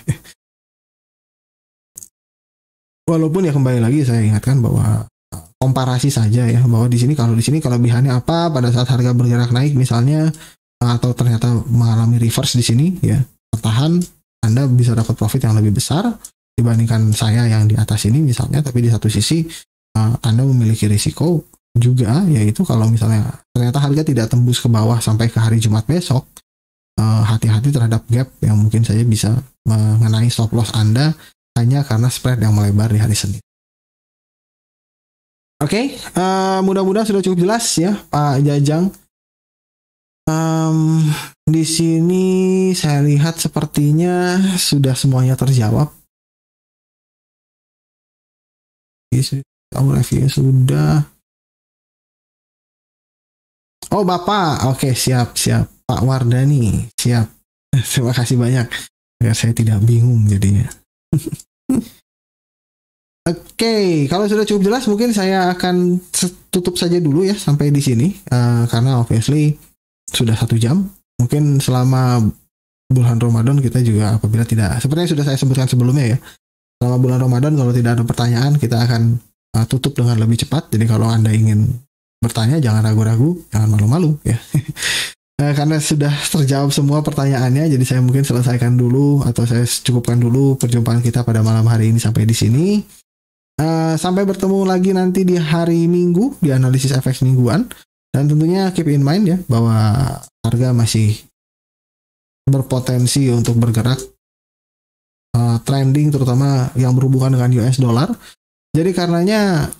Walaupun ya kembali lagi saya ingatkan bahwa eh, komparasi saja ya bahwa di sini kalau di sini kalau kelebihannya apa pada saat harga bergerak naik misalnya atau ternyata mengalami reverse di sini ya bertahan anda bisa dapat profit yang lebih besar dibandingkan saya yang di atas ini misalnya tapi di satu sisi uh, Anda memiliki risiko juga yaitu kalau misalnya ternyata harga tidak tembus ke bawah sampai ke hari Jumat besok eh, hati-hati uh, terhadap gap yang mungkin saja bisa mengenai stop loss Anda hanya karena spread yang melebar di hari Senin. Oke, okay, uh, eh, mudah-mudahan sudah cukup jelas ya Pak Jajang Um, di sini saya lihat sepertinya sudah semuanya terjawab. sudah. Oh bapak, oke siap siap Pak Wardani siap. Terima kasih banyak biar ya, saya tidak bingung jadinya. Oke, okay, kalau sudah cukup jelas mungkin saya akan tutup saja dulu ya sampai di sini uh, karena obviously sudah satu jam. Mungkin selama bulan Ramadan kita juga apabila tidak seperti yang sudah saya sebutkan sebelumnya ya. Selama bulan Ramadan kalau tidak ada pertanyaan kita akan uh, tutup dengan lebih cepat. Jadi kalau Anda ingin bertanya jangan ragu-ragu, jangan malu-malu ya. nah, karena sudah terjawab semua pertanyaannya jadi saya mungkin selesaikan dulu atau saya cukupkan dulu perjumpaan kita pada malam hari ini sampai di sini. Uh, sampai bertemu lagi nanti di hari Minggu di analisis efek mingguan. Dan tentunya keep in mind ya bahwa harga masih berpotensi untuk bergerak uh, trending terutama yang berhubungan dengan US dollar. Jadi karenanya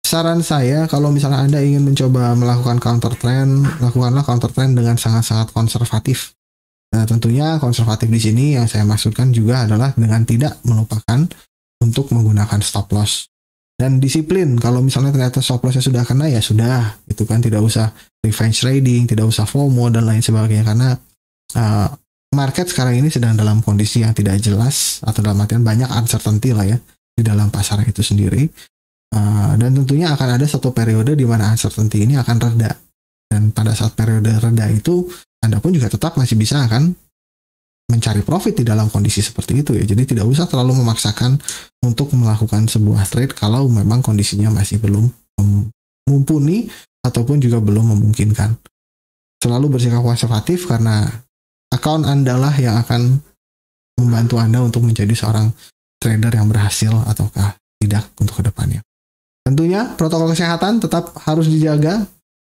saran saya kalau misalnya Anda ingin mencoba melakukan counter trend, lakukanlah counter trend dengan sangat-sangat konservatif. Nah, tentunya konservatif di sini yang saya maksudkan juga adalah dengan tidak melupakan untuk menggunakan stop loss dan disiplin kalau misalnya ternyata stop lossnya sudah kena ya sudah itu kan tidak usah revenge trading tidak usah FOMO dan lain sebagainya karena uh, market sekarang ini sedang dalam kondisi yang tidak jelas atau dalam artian banyak uncertainty lah ya di dalam pasar itu sendiri uh, dan tentunya akan ada satu periode di mana uncertainty ini akan reda dan pada saat periode reda itu anda pun juga tetap masih bisa akan mencari profit di dalam kondisi seperti itu ya. Jadi tidak usah terlalu memaksakan untuk melakukan sebuah trade kalau memang kondisinya masih belum mumpuni ataupun juga belum memungkinkan. Selalu bersikap konservatif karena account Anda lah yang akan membantu Anda untuk menjadi seorang trader yang berhasil ataukah tidak untuk kedepannya. Tentunya protokol kesehatan tetap harus dijaga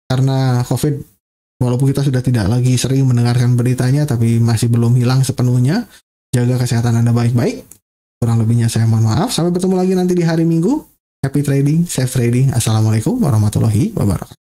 karena COVID Walaupun kita sudah tidak lagi sering mendengarkan beritanya, tapi masih belum hilang sepenuhnya. Jaga kesehatan Anda baik-baik. Kurang lebihnya saya mohon maaf. Sampai bertemu lagi nanti di hari Minggu. Happy trading, safe trading. Assalamualaikum warahmatullahi wabarakatuh.